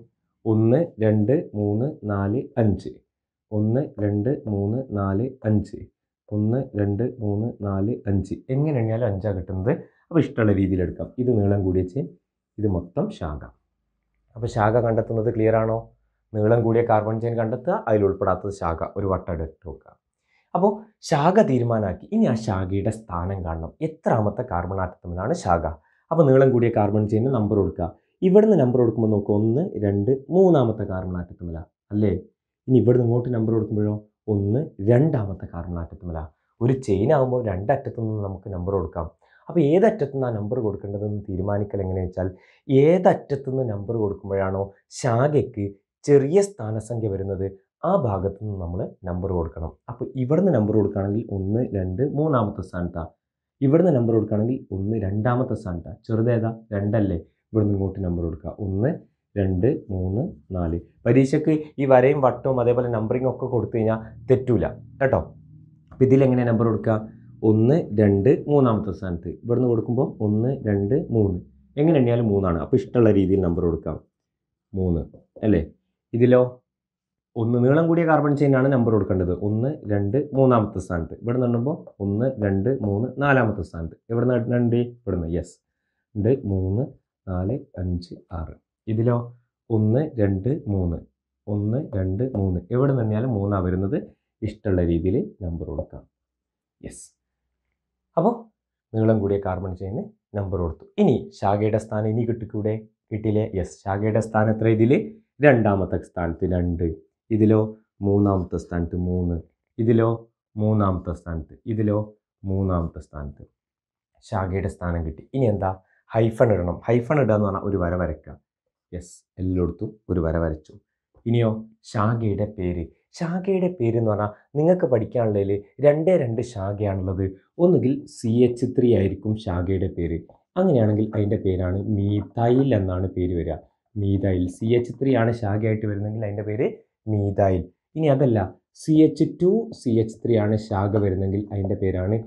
ഒന്ന് രണ്ട് മൂന്ന് നാല് അഞ്ച് ഒന്ന് രണ്ട് മൂന്ന് നാല് അഞ്ച് ഒന്ന് രണ്ട് മൂന്ന് നാല് അഞ്ച് എങ്ങനെ എണ്ണിയാലും അഞ്ചാണ് കിട്ടുന്നത് അപ്പോൾ ഇഷ്ടമുള്ള രീതിയിലെടുക്കാം ഇത് നീളം കൂടിയ ചെയിൻ ഇത് മൊത്തം ശാഖ അപ്പോൾ ശാഖ കണ്ടെത്തുന്നത് ക്ലിയർ ആണോ നീളം കൂടിയ കാർബൺ ചെയിൻ കണ്ടെത്തുക അതിൽ ഉൾപ്പെടാത്തത് ശാഖ ഒരു വട്ടം എടുത്ത് നോക്കുക അപ്പോൾ ശാഖ തീരുമാനമാക്കി ഇനി ആ ശാഖയുടെ സ്ഥാനം കാണണം എത്രാമത്തെ കാർബൺ ആറ്റത്തിലാണ് ശാഖ അപ്പോൾ നീളം കൂടിയ കാർബൺ ചെയിന് നമ്പർ കൊടുക്കുക ഇവിടുന്ന് നമ്പർ കൊടുക്കുമ്പോൾ നോക്കുക ഒന്ന് രണ്ട് മൂന്നാമത്തെ കാർബൺ ആറ്റത്തുമില്ല അല്ലേ ഇനി ഇവിടുന്ന് ഇങ്ങോട്ട് നമ്പർ കൊടുക്കുമ്പോഴോ ഒന്ന് രണ്ടാമത്തെ കാർബൺ ആറ്റത്തുമില്ല ഒരു ചെയിൻ ആകുമ്പോൾ രണ്ടറ്റത്തു നിന്ന് നമുക്ക് നമ്പർ കൊടുക്കാം അപ്പോൾ ഏതറ്റത്തു നമ്പർ കൊടുക്കേണ്ടതെന്ന് തീരുമാനിക്കൽ എങ്ങനെയാണെന്ന് വെച്ചാൽ ഏതറ്റത്തു നിന്ന് നമ്പർ കൊടുക്കുമ്പോഴാണോ ശാഖയ്ക്ക് ചെറിയ സ്ഥാനസംഖ്യ വരുന്നത് ആ ഭാഗത്ത് നിന്ന് നമ്മൾ നമ്പർ കൊടുക്കണം അപ്പോൾ ഇവിടുന്ന് നമ്പർ കൊടുക്കുകയാണെങ്കിൽ ഒന്ന് രണ്ട് മൂന്നാമത്തെ സ്ഥാനത്താണ് ഇവിടുന്ന് നമ്പർ കൊടുക്കുകയാണെങ്കിൽ ഒന്ന് രണ്ടാമത്തെ സ്ഥാനത്താണ് ചെറുതേതാ രണ്ടല്ലേ ഇവിടുന്ന് ഇങ്ങോട്ട് നമ്പർ കൊടുക്കുക ഒന്ന് രണ്ട് മൂന്ന് നാല് പരീക്ഷയ്ക്ക് ഈ വരയും വട്ടവും അതേപോലെ നമ്പറിംഗ് ഒക്കെ കൊടുത്തു കഴിഞ്ഞാൽ തെറ്റൂല കേട്ടോ അപ്പോൾ എങ്ങനെ നമ്പർ കൊടുക്കുക ഒന്ന് രണ്ട് മൂന്നാമത്തെ സ്ഥാനത്ത് ഇവിടുന്ന് കൊടുക്കുമ്പോൾ ഒന്ന് രണ്ട് മൂന്ന് എങ്ങനെ എണ്ണിയാലും മൂന്നാണ് അപ്പോൾ ഇഷ്ടമുള്ള രീതിയിൽ നമ്പർ കൊടുക്കാം മൂന്ന് അല്ലേ ഇതിലോ ഒന്ന് നീളം കൂടിയ കാർബൺ ചെയിനാണ് നമ്പർ കൊടുക്കേണ്ടത് ഒന്ന് രണ്ട് മൂന്നാമത്തെ സ്ഥാനത്ത് ഇവിടെ നിന്നുമ്പോൾ ഒന്ന് രണ്ട് മൂന്ന് നാലാമത്തെ സ്ഥാനത്ത് ഇവിടെ നിന്ന് രണ്ട് നിന്ന് യെസ് രണ്ട് മൂന്ന് നാല് അഞ്ച് ആറ് ഇതിലോ ഒന്ന് രണ്ട് മൂന്ന് ഒന്ന് രണ്ട് മൂന്ന് എവിടെ നിന്നാലും മൂന്നാണ് വരുന്നത് ഇഷ്ടമുള്ള രീതിയിൽ നമ്പർ കൊടുക്കാം യെസ് അപ്പോൾ നീളം കൂടിയ കാർബൺ ചെയിന് നമ്പർ കൊടുത്തു ഇനി ശാഖയുടെ സ്ഥാനം ഇനി കിട്ടിക്കൂടെ കിട്ടിയില്ലേ യെസ് ശാഖയുടെ സ്ഥാനം എത്ര ഇതിൽ രണ്ടാമത്തെ സ്ഥാനത്ത് രണ്ട് ഇതിലോ മൂന്നാമത്തെ സ്ഥാനത്ത് മൂന്ന് ഇതിലോ മൂന്നാമത്തെ സ്ഥാനത്ത് ഇതിലോ മൂന്നാമത്തെ സ്ഥാനത്ത് ശാഖയുടെ സ്ഥാനം കിട്ടി ഇനി എന്താ ഹൈഫൺ ഇടണം ഹൈഫൺ ഇടുക എന്ന് പറഞ്ഞാൽ ഒരു വര വരയ്ക്കുക യെസ് എല്ലായിടത്തും ഒരു വര വരച്ചു ഇനിയോ ശാഖയുടെ പേര് ശാഖയുടെ പേര് എന്ന് പറഞ്ഞാൽ നിങ്ങൾക്ക് പഠിക്കാനുള്ളതിൽ രണ്ടേ രണ്ട് ശാഖയാണുള്ളത് ഒന്നുകിൽ സി എച്ച് ത്രീ ആയിരിക്കും ശാഖയുടെ പേര് അങ്ങനെയാണെങ്കിൽ അതിൻ്റെ പേരാണ് മീതൈൽ എന്നാണ് പേര് വരിക മീതായിൽ സി എച്ച് ത്രീ ആണ് ശാഖയായിട്ട് വരുന്നതെങ്കിൽ അതിൻ്റെ പേര് മീതായിൽ ഇനി അതല്ല C H two C H three ആണ് ശാഖ വരുന്നതെങ്കിൽ അതിൻ്റെ പേരാണ്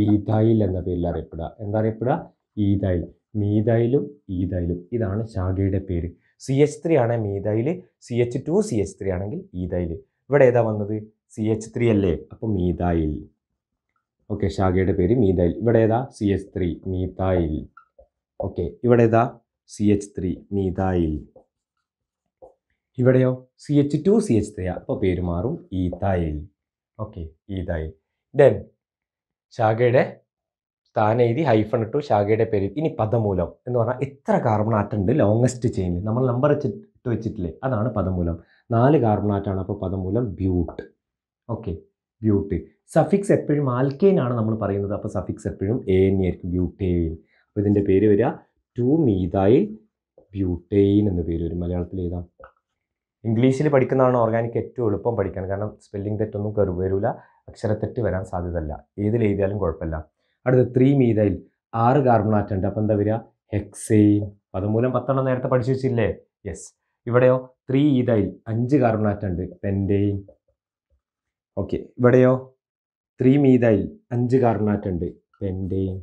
ഈതായിൽ എന്ന പേരിൽ അറിയപ്പെടുക എന്താ അറിയപ്പെടുക ഈതായിൽ മീതായിലും ഈതായിലും ഇതാണ് ശാഖയുടെ പേര് സി എച്ച് ത്രീ ആണ് methyl C H two C H three ആണെങ്കിൽ ഈതായിൽ ഇവിടെ ഏതാ വന്നത് സി എച്ച് ത്രീ അല്ലേ അപ്പം മീതായിൽ ഓക്കെ ശാഖയുടെ പേര് മീതായിൽ ഇവിടെ ഏതാ C H three methyl okay ഇവിടെ ഏതാ സി എച്ച് ത്രീ മീതായിൽ ഇവിടെയോ C H two C H three അപ്പോൾ പേര് മാറും ഈതായിൽ ഓക്കെ ഈതായിൽ ദെൻ ശാഖയുടെ സ്ഥാനം എഴുതി ഹൈഫൺ ഇട്ടു ശാഖയുടെ പേര് ഇനി പദമൂലം എന്ന് പറഞ്ഞാൽ എത്ര കാർബൺ ആറ്റം ഉണ്ട് ലോങ്സ്റ്റ് ചെയിനിൽ നമ്മൾ നമ്പർ ഇട്ട് വെച്ചിട്ടില്ലേ അതാണ് പദമൂലം നാല് കാർബൺ ആറ്റാണ് അപ്പോൾ പദമൂലം ബ്യൂട്ട് ഓക്കെ ബ്യൂട്ട് സഫിക്സ് എപ്പോഴും ആൽക്കെയിൻ ആണ് നമ്മൾ പറയുന്നത് അപ്പോൾ സഫിക്സ് എപ്പോഴും എ ആയിരിക്കും ബ്യൂട്ടെയിൻ അപ്പോൾ ഇതിൻ്റെ പേര് വരിക ടു മീതായിൽ ബ്യൂട്ടെയിൻ എന്ന് പേര് വരും മലയാളത്തിൽ എഴുതാം ഇംഗ്ലീഷിൽ പഠിക്കുന്നതാണ് ഓർഗാനിക് ഏറ്റവും എളുപ്പം പഠിക്കാൻ കാരണം സ്പെല്ലിംഗ് തെറ്റൊന്നും കയറി വരില്ല അക്ഷരത്തെറ്റ് വരാൻ സാധ്യതയല്ല ഏതിൽ എഴുതിയാലും കുഴപ്പമില്ല അടുത്ത ത്രീ മീതായിൽ ആറ് കാർബൺ ആറ്റം ഉണ്ട് അപ്പോൾ എന്താ വരിക ഹെക്സെയിൻ അതുമൂലം പത്തെണ്ണം നേരത്തെ പഠിച്ചു വെച്ചില്ലേ യെസ് ഇവിടെയോ ത്രീ ഈതായിൽ അഞ്ച് കാർബൺ ആറ്റം ഉണ്ട് പെൻറ്റെയിൻ ഓക്കെ ഇവിടെയോ ത്രീ മീതായിൽ അഞ്ച് കാർബൺ ആറ്റം ഉണ്ട് പെൻറ്റെയിൻ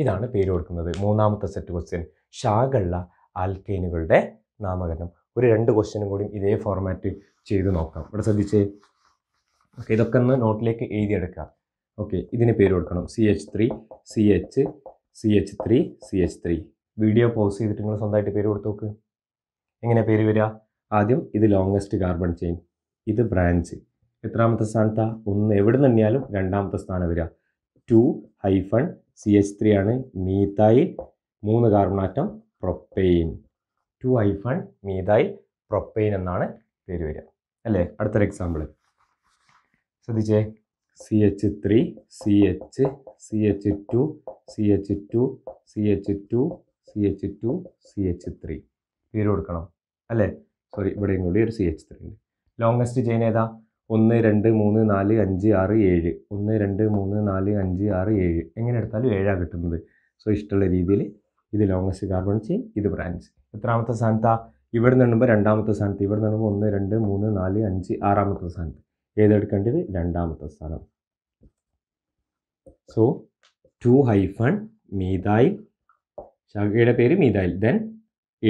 ഇതാണ് പേര് കൊടുക്കുന്നത് മൂന്നാമത്തെ സെറ്റ് ക്വസ്റ്റ്യൻ ഷാഗള്ള ആൽക്കൈനുകളുടെ നാമകരണം ഒരു രണ്ട് ക്വസ്റ്റ്യനും കൂടി ഇതേ ഫോർമാറ്റ് ചെയ്ത് നോക്കാം ഇവിടെ ശ്രദ്ധിച്ചേ ഓക്കെ ഇതൊക്കെ ഒന്ന് നോട്ടിലേക്ക് എഴുതിയെടുക്കുക ഓക്കെ ഇതിന് പേര് കൊടുക്കണം C H three C H C H three C H three video pause ചെയ്തിട്ട് നിങ്ങൾ സ്വന്തമായിട്ട് പേര് കൊടുത്ത് നോക്ക് എങ്ങനെ പേര് വരിക ആദ്യം ഇത് ലോങ്ങസ്റ്റ് കാർബൺ ചെയിൻ ഇത് ബ്രാഞ്ച് എത്രാമത്തെ സ്ഥാനത്താണ് ഒന്ന് എവിടെ നിന്നിയാലും രണ്ടാമത്തെ സ്ഥാനം വരിക two hyphen C H three ആണ് മീതായി മൂന്ന് carbon atom propane two hyphen methyl propane എന്നാണ് പേര് വരിക അല്ലേ അടുത്തൊരു എക്സാമ്പിൾ ശ്രദ്ധിച്ചേ C H three C H C H two C H two C H two C H two C H three പേര് കൊടുക്കണം അല്ലേ സോറി ഇവിടെയും കൂടി ഒരു സി എച്ച് ത്രീ ഉണ്ട് ലോങ്സ്റ്റ് ചെയിൻ ഏതാ ഒന്ന് രണ്ട് മൂന്ന് നാല് അഞ്ച് ആറ് ഏഴ് ഒന്ന് രണ്ട് മൂന്ന് നാല് അഞ്ച് ആറ് ഏഴ് എങ്ങനെ എടുത്താലും ഏഴാണ് കിട്ടുന്നത് സോ ഇഷ്ടമുള്ള രീതിയിൽ ഇത് ലോങ്സ്റ്റ് കാർബൺ ചെയിൻ ഇത് ബ്രാഞ്ച് എത്രാമത്തെ സ്ഥാനത്താണ് ഇവിടെ നിന്നുമ്പോൾ രണ്ടാമത്തെ സ്ഥാനത്ത് ഇവിടെ നിന്നുമ്പോൾ ഒന്ന് രണ്ട് മൂന്ന് നാല് അഞ്ച് ആറാമത്തെ സ്ഥാനത്ത് ഏതെടുക്കേണ്ടത് രണ്ടാമത്തെ സ്ഥാനം സോ ടു ഹൈഫൺ മീതായി ശാഖയുടെ പേര് മീതായി ദെൻ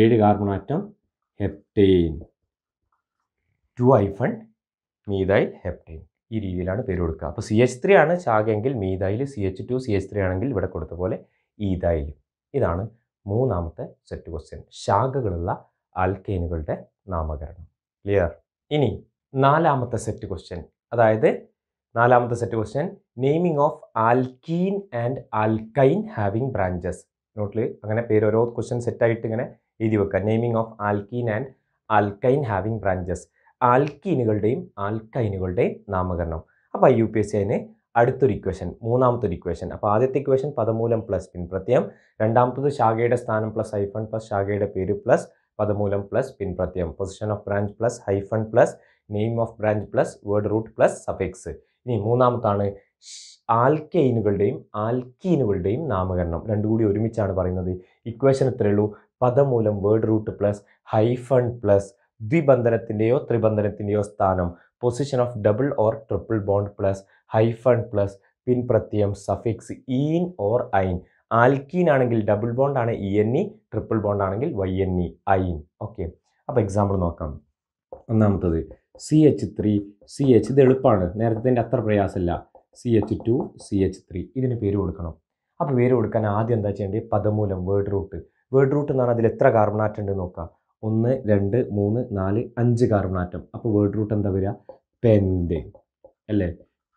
ഏഴ് carbon atom heptane two hyphen methyl heptane ഈ രീതിയിലാണ് പേര് കൊടുക്കുക അപ്പോൾ സി എച്ച് ത്രീ ആണ് ചാകെങ്കിൽ methyl C H two C H three ആണെങ്കിൽ ഇവിടെ കൊടുത്ത പോലെ ഈതായിൽ ഇതാണ് മൂന്നാമത്തെ സെറ്റ് ക്വസ്റ്റ്യൻ ശാഖകളുള്ള ആൽക്കെയിനുകളുടെ നാമകരണം ക്ലിയർ ഇനി നാലാമത്തെ സെറ്റ് ക്വസ്റ്റ്യൻ അതായത് നാലാമത്തെ set question naming of alkene and alkyne having branches നോട്ടിൽ അങ്ങനെ പേര് ഓരോ ക്വസ്റ്റ്യൻ സെറ്റായിട്ട് ഇങ്ങനെ എഴുതി വെക്കുക naming of alkene and alkyne having branches ആൽക്കീനുകളുടെയും ആൽക്കൈനുകളുടെയും നാമകരണം അപ്പോൾ I U P S C അതിനെ അടുത്തൊരു ഇക്വേഷൻ മൂന്നാമത്തെ ഒരു ഇക്വേഷൻ അപ്പോൾ ആദ്യത്തെ ഇക്വേഷൻ പദമൂലം പ്ലസ് പിൻപ്രത്യം രണ്ടാമത്തത് ശാഖയുടെ സ്ഥാനം പ്ലസ് ഹൈഫൺ പ്ലസ് ശാഖയുടെ പേര് പ്ലസ് പദമൂലം പ്ലസ് പിൻപ്രത്യം position of branch plus hyphen plus name of branch plus word root plus suffix ഇനി മൂന്നാമത്താണ് ആൽക്കെയിനുകളുടെയും ആൽക്കീനുകളുടെയും നാമകരണം രണ്ടു കൂടി ഒരുമിച്ചാണ് പറയുന്നത് ഇക്വേഷൻ എത്രയുള്ളൂ പദമൂലം word root plus hyphen plus ദ്വിബന്ധനത്തിൻ്റെയോ ത്രിബന്ധനത്തിൻ്റെയോ സ്ഥാനം position of double or triple bond plus hyphen plus പിൻപ്രത്യയം suffix ene or yne alkene ആണെങ്കിൽ ഡബിൾ ബോണ്ട് ആണ് E N E triple bond ആണെങ്കിൽ വൈ എൻ ഇ ഐൻ ഓക്കെ അപ്പോൾ എക്സാമ്പിൾ നോക്കാം ഒന്നാമത്തത് C H three C H ഇത് എളുപ്പമാണ് നേരത്തെ അത്ര പ്രയാസമില്ല C H two C H three ഇതിന് പേര് കൊടുക്കണം അപ്പോൾ പേര് കൊടുക്കാൻ ആദ്യം എന്താ ചെയ്യേണ്ടത് പദമൂലം വേർഡ് റൂട്ട് വേർഡ് റൂട്ട് എന്നാണ് അതിൽ എത്ര ആറ്റം ഉണ്ട് നോക്കാം ഒന്ന് രണ്ട് മൂന്ന് നാല് അഞ്ച് കാർബൺ ആറ്റം അപ്പോൾ വേർഡ് റൂട്ട് എന്താ വരിക പെൻഡ് അല്ലേ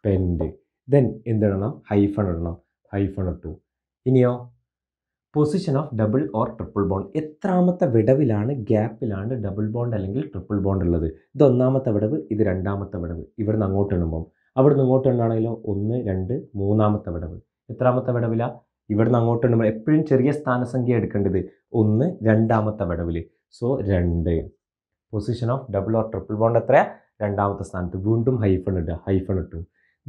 പെൻഡ് ദെൻ എന്തിടണം ഹൈഫൺ ഇടണം ഹൈഫൺ ഇട്ടു ഇനിയോ position of double or triple bond എത്രാമത്തെ വിടവിലാണ് ഗ്യാപ്പിലാണ് ഡബിൾ ബോണ്ട് അല്ലെങ്കിൽ ട്രിപ്പിൾ ബോണ്ട് ഉള്ളത് ഇത് ഒന്നാമത്തെ വിടവ് ഇത് രണ്ടാമത്തെ വിടവ് ഇവിടുന്ന് അങ്ങോട്ട് ഇടുമ്പോൾ അവിടുന്ന് ഇങ്ങോട്ട് ഇടണാണെങ്കിലോ ഒന്ന് രണ്ട് മൂന്നാമത്തെ വിടവ് എത്രാമത്തെ വിടവില ഇവിടുന്ന് അങ്ങോട്ട് ഇടുമ്പോൾ എപ്പോഴും ചെറിയ സ്ഥാനസംഖ്യ എടുക്കേണ്ടത് ഒന്ന് രണ്ടാമത്തെ വിടവിൽ സോ രണ്ട് position of double or triple bond എത്ര രണ്ടാമത്തെ സ്ഥാനത്ത് വീണ്ടും ഹൈഫൺ ഇടുക ഹൈഫൺ ഇട്ടു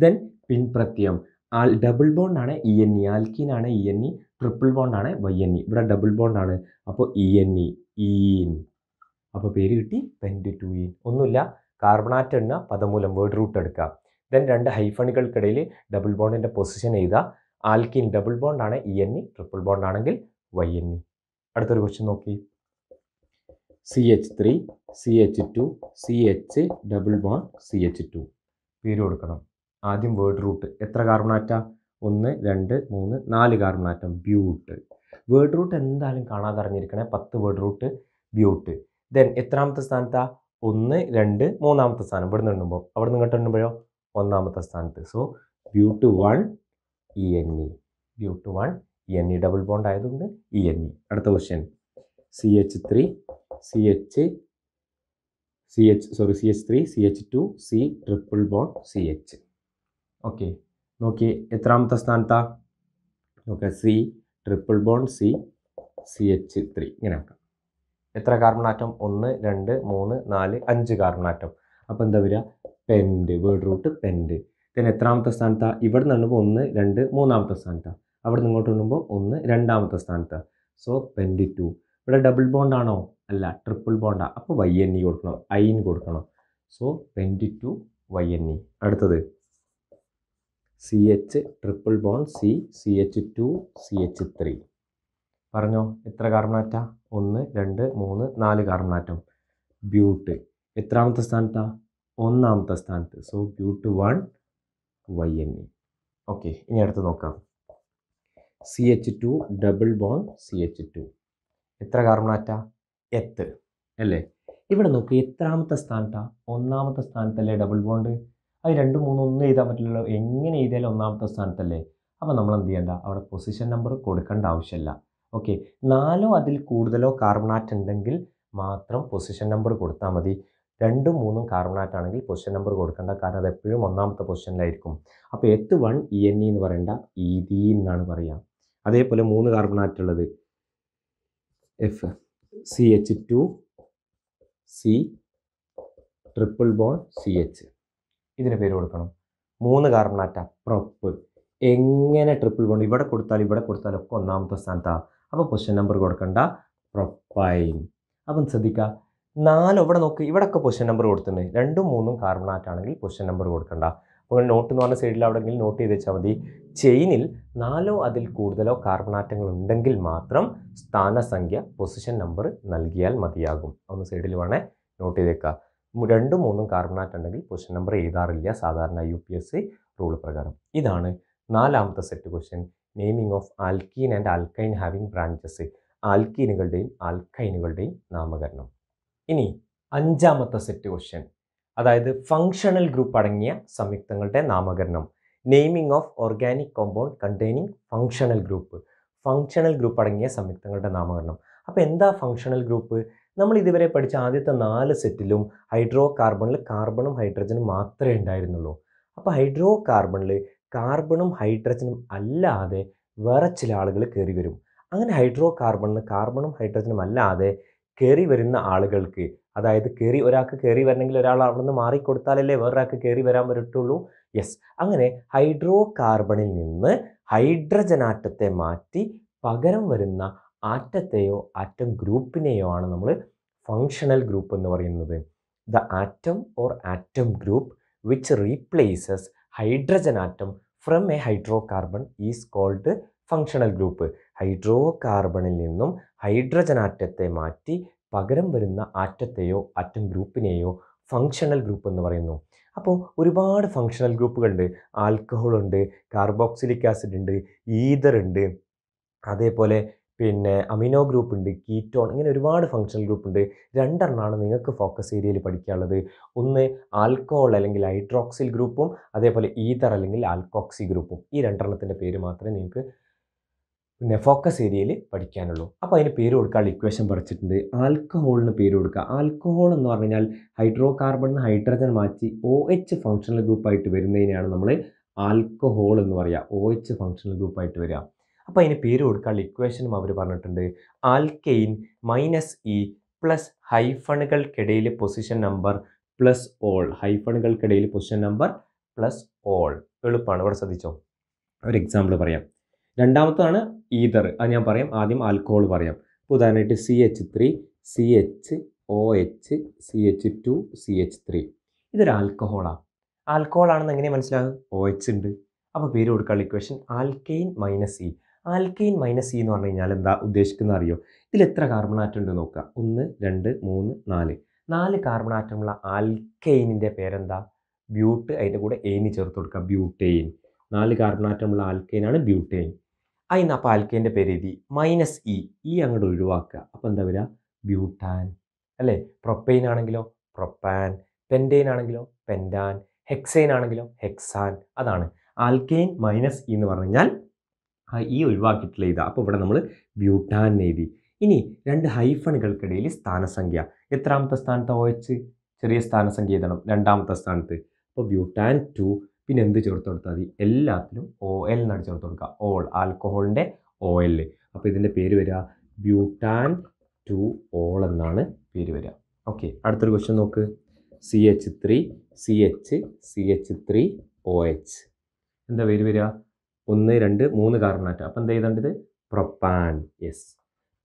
ദെൻ പിൻപ്രത്യം ആൽ ഡബിൾ ബോണ്ടാണ് ഇ എൻ ഇ ആൽക്കീനാണ് ഇ എൻ ഇ ട്രിപ്പിൾ ബോണ്ടാണ് വൈ എൻ ഇ ഇവിടെ ഡബിൾ ബോണ്ടാണ് അപ്പോൾ E e N E e. Ene അപ്പോൾ പേര് കിട്ടി പെൻറ്റ് ടു ഈൻ ഒന്നുമില്ല കാർബണാറ്റ് എണ്ണ പദമൂലം വേർഡ് റൂട്ട് എടുക്കുക ദെൻ രണ്ട് ഹൈഫണുകൾക്കിടയിൽ ഡബിൾ ബോണ്ടിൻ്റെ പൊസിഷൻ എഴുതുക ആൽക്കീൻ ഡബിൾ ബോണ്ടാണ് ഇ എൻ ഇ ട്രിപ്പിൾ ബോണ്ടാണെങ്കിൽ വൈ എൻ ഇ അടുത്തൊരു ക്വസ്റ്റ്യൻ നോക്കി C H three C H two C H double one C H two പേര് കൊടുക്കണം ആദ്യം വേർഡ് റൂട്ട് എത്ര കാർബൺ ആറ്റം ഒന്ന് രണ്ട് മൂന്ന് നാല് carbon atom but word root എന്തായാലും കാണാതെ അറിഞ്ഞിരിക്കണേ പത്ത് വേർഡ് റൂട്ട് ബ്യൂട്ട് ദെൻ എത്രാമത്തെ സ്ഥാനത്താ ഒന്ന് രണ്ട് മൂന്നാമത്തെ സ്ഥാനം ഇവിടെ നിന്ന് ഉണ്ടുമ്പോൾ അവിടെ നിന്ന് ഇങ്ങോട്ട് ഉണ്ടുമ്പോഴോ ഒന്നാമത്തെ സ്ഥാനത്ത് so but one E N E but one E N E double bond ആയതുകൊണ്ട് ഇ എൻ ഇ അടുത്ത question C H three C H C H sorry C H three C H two C triple bond C H okay നോക്കി എത്രാമത്തെ സ്ഥാനത്താ നോക്കുക C triple bond C C H three ഇങ്ങനെ ആക്കാം എത്ര carbon atom ഒന്ന് രണ്ട് മൂന്ന് നാല് അഞ്ച് കാർബൺ ആറ്റം അപ്പോൾ എന്താ വരിക പെൻഡ് വേർഡ് റൂട്ട് പെൻഡ് പിന്നെ എത്രാമത്തെ സ്ഥാനത്താ ഇവിടെ നിന്നുമ്പോൾ ഒന്ന് രണ്ട് മൂന്നാമത്തെ സ്ഥാനത്താ അവിടെ നിന്ന് ഇങ്ങോട്ട് ഉണ്ടുമ്പോൾ ഒന്ന് രണ്ടാമത്തെ സ്ഥാനത്താ സോ പെൻഡ് ടു ഇവിടെ ഡബിൾ ബോണ്ടാണോ അല്ല ട്രിപ്പിൾ ബോണ്ടാ അപ്പോൾ വൈ എൻ ഇ കൊടുക്കണം ഇൻ കൊടുക്കണം so pent two Y N E അടുത്തത് C H triple bond C C H two C H three പറഞ്ഞോ എത്ര കാർബണാറ്റ ഒന്ന് രണ്ട് മൂന്ന് നാല് കാർബണാറ്റം ബ്യൂട്ട് എത്രാമത്തെ സ്ഥാനത്താ ഒന്നാമത്തെ സ്ഥാനത്ത് so but one Y N E okay ഇനി അടുത്ത് നോക്കാം C H two double bond C H two എത്ര കാർബണാറ്റ എത്ത് അല്ലേ ഇവിടെ നോക്ക് എത്രാമത്തെ സ്ഥാനത്താ ഒന്നാമത്തെ സ്ഥാനത്തല്ലേ ഡബിൾ ബോണ്ട് അത് രണ്ട് മൂന്ന് ഒന്നും എഴുതാൻ പറ്റില്ലല്ലോ എങ്ങനെ എഴുതിയാലും ഒന്നാമത്തെ സ്ഥാനത്തല്ലേ അപ്പോൾ നമ്മൾ എന്ത് ചെയ്യണ്ട അവിടെ പൊസിഷൻ നമ്പർ കൊടുക്കേണ്ട ആവശ്യമില്ല ഓക്കെ നാലോ അതിൽ കൂടുതലോ കാർബണാറ്റ് ഉണ്ടെങ്കിൽ മാത്രം പൊസിഷൻ നമ്പർ കൊടുത്താൽ മതി രണ്ടും മൂന്നും കാർബണാറ്റ് ആണെങ്കിൽ പൊസിഷൻ നമ്പർ കൊടുക്കേണ്ട കാരണം അത് എപ്പോഴും ഒന്നാമത്തെ പൊസിഷനിലായിരിക്കും അപ്പോൾ eth one E e N E e എന്ന് പറയേണ്ട ഇ e ഡി എന്നാണ് പറയുക അതേപോലെ മൂന്ന് കാർബണാറ്റ് ഉള്ളത് F C H two C triple bond C H ഇതിന് പേര് കൊടുക്കണം മൂന്ന് കാർബണാറ്റ പ്രൊപ്പ് എങ്ങനെ ട്രിപ്പിൾ ബോണ്ട് ഇവിടെ കൊടുത്താൽ ഇവിടെ കൊടുത്താൽ ഒക്കെ ഒന്നാമത്തെ സ്ഥാനത്താണ് അപ്പോൾ ക്വസ്റ്റ്യൻ നമ്പർ കൊടുക്കണ്ട പ്രൊപ്പൈൻ അപ്പം ശ്രദ്ധിക്കുക നാല് ഇവിടെ നോക്ക് ഇവിടെയൊക്കെ പൊസിഷൻ നമ്പർ കൊടുത്തിട്ടുണ്ട് രണ്ടും മൂന്നും കാർബണാറ്റ് ആണെങ്കിൽ ക്വസ്റ്റ്യൻ നമ്പർ കൊടുക്കണ്ട അപ്പോൾ നോട്ട് എന്ന് പറഞ്ഞ സൈഡിൽ അവിടെ നോട്ട് ചെയ്ത് വെച്ചാൽ മതി ചെയിനിൽ നാലോ അതിൽ കൂടുതലോ കാർബൺ ആറ്റങ്ങൾ ഉണ്ടെങ്കിൽ മാത്രം സ്ഥാനസംഖ്യ പൊസിഷൻ നമ്പർ നൽകിയാൽ മതിയാകും ഒന്ന് സൈഡിൽ വേണേൽ നോട്ട് ചെയ്തേക്കുക രണ്ടും മൂന്നും കാർബൺ ആറ്റം ഉണ്ടെങ്കിൽ പൊസിഷൻ നമ്പർ എഴുതാറില്ല സാധാരണ U P S C rule പ്രകാരം ഇതാണ് നാലാമത്തെ set question naming of alkene and alkyne having branches ആൽക്കീനുകളുടെയും ആൽക്കൈനുകളുടെയും നാമകരണം ഇനി അഞ്ചാമത്തെ സെറ്റ് ക്വസ്റ്റ്യൻ അതായത് ഫങ്ഷണൽ ഗ്രൂപ്പ് അടങ്ങിയ സംയുക്തങ്ങളുടെ നാമകരണം naming of organic compound containing functional group functional group അടങ്ങിയ സംയുക്തങ്ങളുടെ നാമകരണം അപ്പോൾ എന്താ ഫങ്ഷണൽ ഗ്രൂപ്പ് നമ്മൾ ഇതുവരെ പഠിച്ച ആദ്യത്തെ നാല് സെറ്റിലും ഹൈഡ്രോ കാർബണിൽ കാർബണും ഹൈഡ്രജനും മാത്രമേ ഉണ്ടായിരുന്നുള്ളൂ അപ്പോൾ ഹൈഡ്രോ കാർബണിൽ കാർബണും ഹൈഡ്രജനും അല്ലാതെ വേറെ ചില ആളുകൾ കയറി വരും അങ്ങനെ ഹൈഡ്രോ കാർബണിൽ കാർബണും ഹൈഡ്രജനും അല്ലാതെ കയറി വരുന്ന ആളുകൾക്ക് അതായത് കയറി ഒരാൾക്ക് കയറി വരണമെങ്കിൽ ഒരാൾ അവിടെ നിന്ന് മാറിക്കൊടുത്താലല്ലേ വേറൊരാൾക്ക് കയറി വരാൻ പറ്റുള്ളൂ യെസ് അങ്ങനെ ഹൈഡ്രോ കാർബണിൽ നിന്ന് ഹൈഡ്രജൻ ആറ്റത്തെ മാറ്റി പകരം വരുന്ന ആറ്റത്തെയോ ആറ്റം ഗ്രൂപ്പിനെയോ ആണ് നമ്മൾ ഫങ്ഷണൽ ഗ്രൂപ്പ് എന്ന് പറയുന്നത് the atom or atom group which replaces hydrogen atom from a hydrocarbon is called functional group ഹൈഡ്രോ കാർബണിൽ നിന്നും ഹൈഡ്രജൻ ആറ്റത്തെ മാറ്റി പകരം വരുന്ന ആറ്റത്തെയോ ആറ്റം ഗ്രൂപ്പിനെയോ ഫങ്ഷണൽ ഗ്രൂപ്പ് എന്ന് പറയുന്നു അപ്പോൾ ഒരുപാട് ഫങ്ഷണൽ ഗ്രൂപ്പുകളുണ്ട് ആൽക്കഹോൾ ഉണ്ട് കാർബോക്സിലിക് ആസിഡ് ഉണ്ട് ഈതർ ഉണ്ട് അതേപോലെ പിന്നെ അമിനോ ഗ്രൂപ്പ് ഉണ്ട് കീറ്റോൺ ഇങ്ങനെ ഒരുപാട് ഫങ്ഷണൽ ഗ്രൂപ്പ് ഉണ്ട് രണ്ടെണ്ണമാണ് നിങ്ങൾക്ക് ഫോക്കസ് ഏരിയയിൽ പഠിക്കാനുള്ളത് ഒന്ന് ആൽക്കഹോൾ അല്ലെങ്കിൽ ഹൈഡ്രോക്സിൽ ഗ്രൂപ്പും അതേപോലെ ഈതർ അല്ലെങ്കിൽ ആൽക്കോക്സി ഗ്രൂപ്പും ഈ രണ്ടെണ്ണത്തിൻ്റെ പേര് മാത്രമേ നിങ്ങൾക്ക് പിന്നെ ഫോക്കസ് ഏരിയയിൽ പഠിക്കാനുള്ളൂ അപ്പോൾ അതിന് പേര് കൊടുക്കാനുള്ള ഇക്വേഷൻ പഠിച്ചിട്ടുണ്ട് ആൽക്കഹോളിന് പേര് കൊടുക്കുക ആൽക്കഹോൾ എന്ന് പറഞ്ഞു കഴിഞ്ഞാൽ ഹൈഡ്രോ കാർബണിന് ഹൈഡ്രജൻ മാറ്റി ഒ എച്ച് ഫങ്ഷണൽ ഗ്രൂപ്പായിട്ട് വരുന്നതിനെയാണ് നമ്മൾ ആൽക്കഹോൾ എന്ന് പറയുക ഒ എച്ച് ഫങ്ഷണൽ ഗ്രൂപ്പായിട്ട് വരിക അപ്പോൾ അതിന് പേര് കൊടുക്കാനുള്ള ഇക്വേഷനും അവർ പറഞ്ഞിട്ടുണ്ട് ആൽക്കെയിൻ മൈനസ് ഇ പ്ലസ് ഹൈഫണുകൾക്കിടയിൽ പൊസിഷൻ നമ്പർ പ്ലസ് ഓൾ ഹൈഫണുകൾക്കിടയിൽ പൊസിഷൻ നമ്പർ പ്ലസ് ഓൾ എളുപ്പമാണ് ഇവിടെ ശ്രദ്ധിച്ചോ ഒരു എക്സാമ്പിൾ പറയാം രണ്ടാമത്തതാണ് ഈതർ അത് ഞാൻ പറയാം ആദ്യം ആൽക്കഹോൾ പറയാം ഇപ്പോൾ ഉദാഹരണമായിട്ട് C H three C H O H C H two C H three ഇതൊരു ആൽക്കഹോളാണ് ആൽക്കഹോളാണെന്ന് എങ്ങനെ മനസ്സിലാകും ഒ എച്ച് ഉണ്ട് അപ്പോൾ പേര് കൊടുക്കാനുള്ള equation alkane minus E alkane minus E എന്ന് പറഞ്ഞു കഴിഞ്ഞാൽ എന്താ ഉദ്ദേശിക്കുന്ന അറിയോ ഇതിൽ എത്ര കാർബൺ ആറ്റം ഉണ്ട് നോക്കുക ഒന്ന് രണ്ട് മൂന്ന് നാല് നാല് കാർബൺ ആറ്റമുള്ള ആൽക്കെയിനിൻ്റെ പേരെന്താ ബ്യൂട്ട് അതിൻ്റെ കൂടെ എയിന് ചേർത്ത് കൊടുക്കുക ബ്യൂട്ടെയിൻ നാല് കാർബൺ ആറ്റമുള്ള ആൽക്കെയിനാണ് ബ്യൂട്ടെയിൻ ഐ അപ്പോൾ ആൽക്കേൻ്റെ പേരെഴുതി minus E e, E e അങ്ങോട്ട് ഒഴിവാക്കുക അപ്പോൾ എന്താ വരിക ബ്യൂട്ടാൻ അല്ലേ പ്രൊപ്പെയിൻ ആണെങ്കിലോ പ്രൊപ്പാൻ പെൻറ്റെയിൻ ആണെങ്കിലോ പെൻഡാൻ ഹെക്സൈൻ ആണെങ്കിലോ ഹെക്സാൻ അതാണ് ആൽക്കെയിൻ മൈനസ് ഇ e എന്ന് പറഞ്ഞു കഴിഞ്ഞാൽ ഈ ഒഴിവാക്കിയിട്ടുള്ള ഇതാ അപ്പോൾ ഇവിടെ നമ്മൾ ബ്യൂട്ടാൻ എഴുതി ഇനി രണ്ട് ഹൈഫണുകൾക്കിടയിൽ സ്ഥാനസംഖ്യ എത്രാമത്തെ സ്ഥാനത്ത് ഒ എച്ച് ചെറിയ സ്ഥാനസംഖ്യ എഴുതണം രണ്ടാമത്തെ സ്ഥാനത്ത് അപ്പോൾ ബ്യൂട്ടാൻ ടു പിന്നെ എന്ത് ചേർത്ത് കൊടുത്താൽ മതി എല്ലാത്തിലും ഒ എൽ എന്നാണ് ചേർത്ത് കൊടുക്കുക ഓൾ ആൽക്കഹോളിൻ്റെ ഓ എല് അപ്പോൾ ഇതിൻ്റെ പേര് വരിക ബ്യൂട്ടാൻ ടു ഓൾ എന്നാണ് പേര് വരിക ഓക്കെ അടുത്തൊരു ക്വസ്റ്റ്യൻ നോക്ക് C H three C H C H three O H എന്താ പേര് വരിക ഒന്ന് രണ്ട് മൂന്ന് കാർബണാറ്റം അപ്പം എന്താ ചെയ്തേണ്ടത് propane yes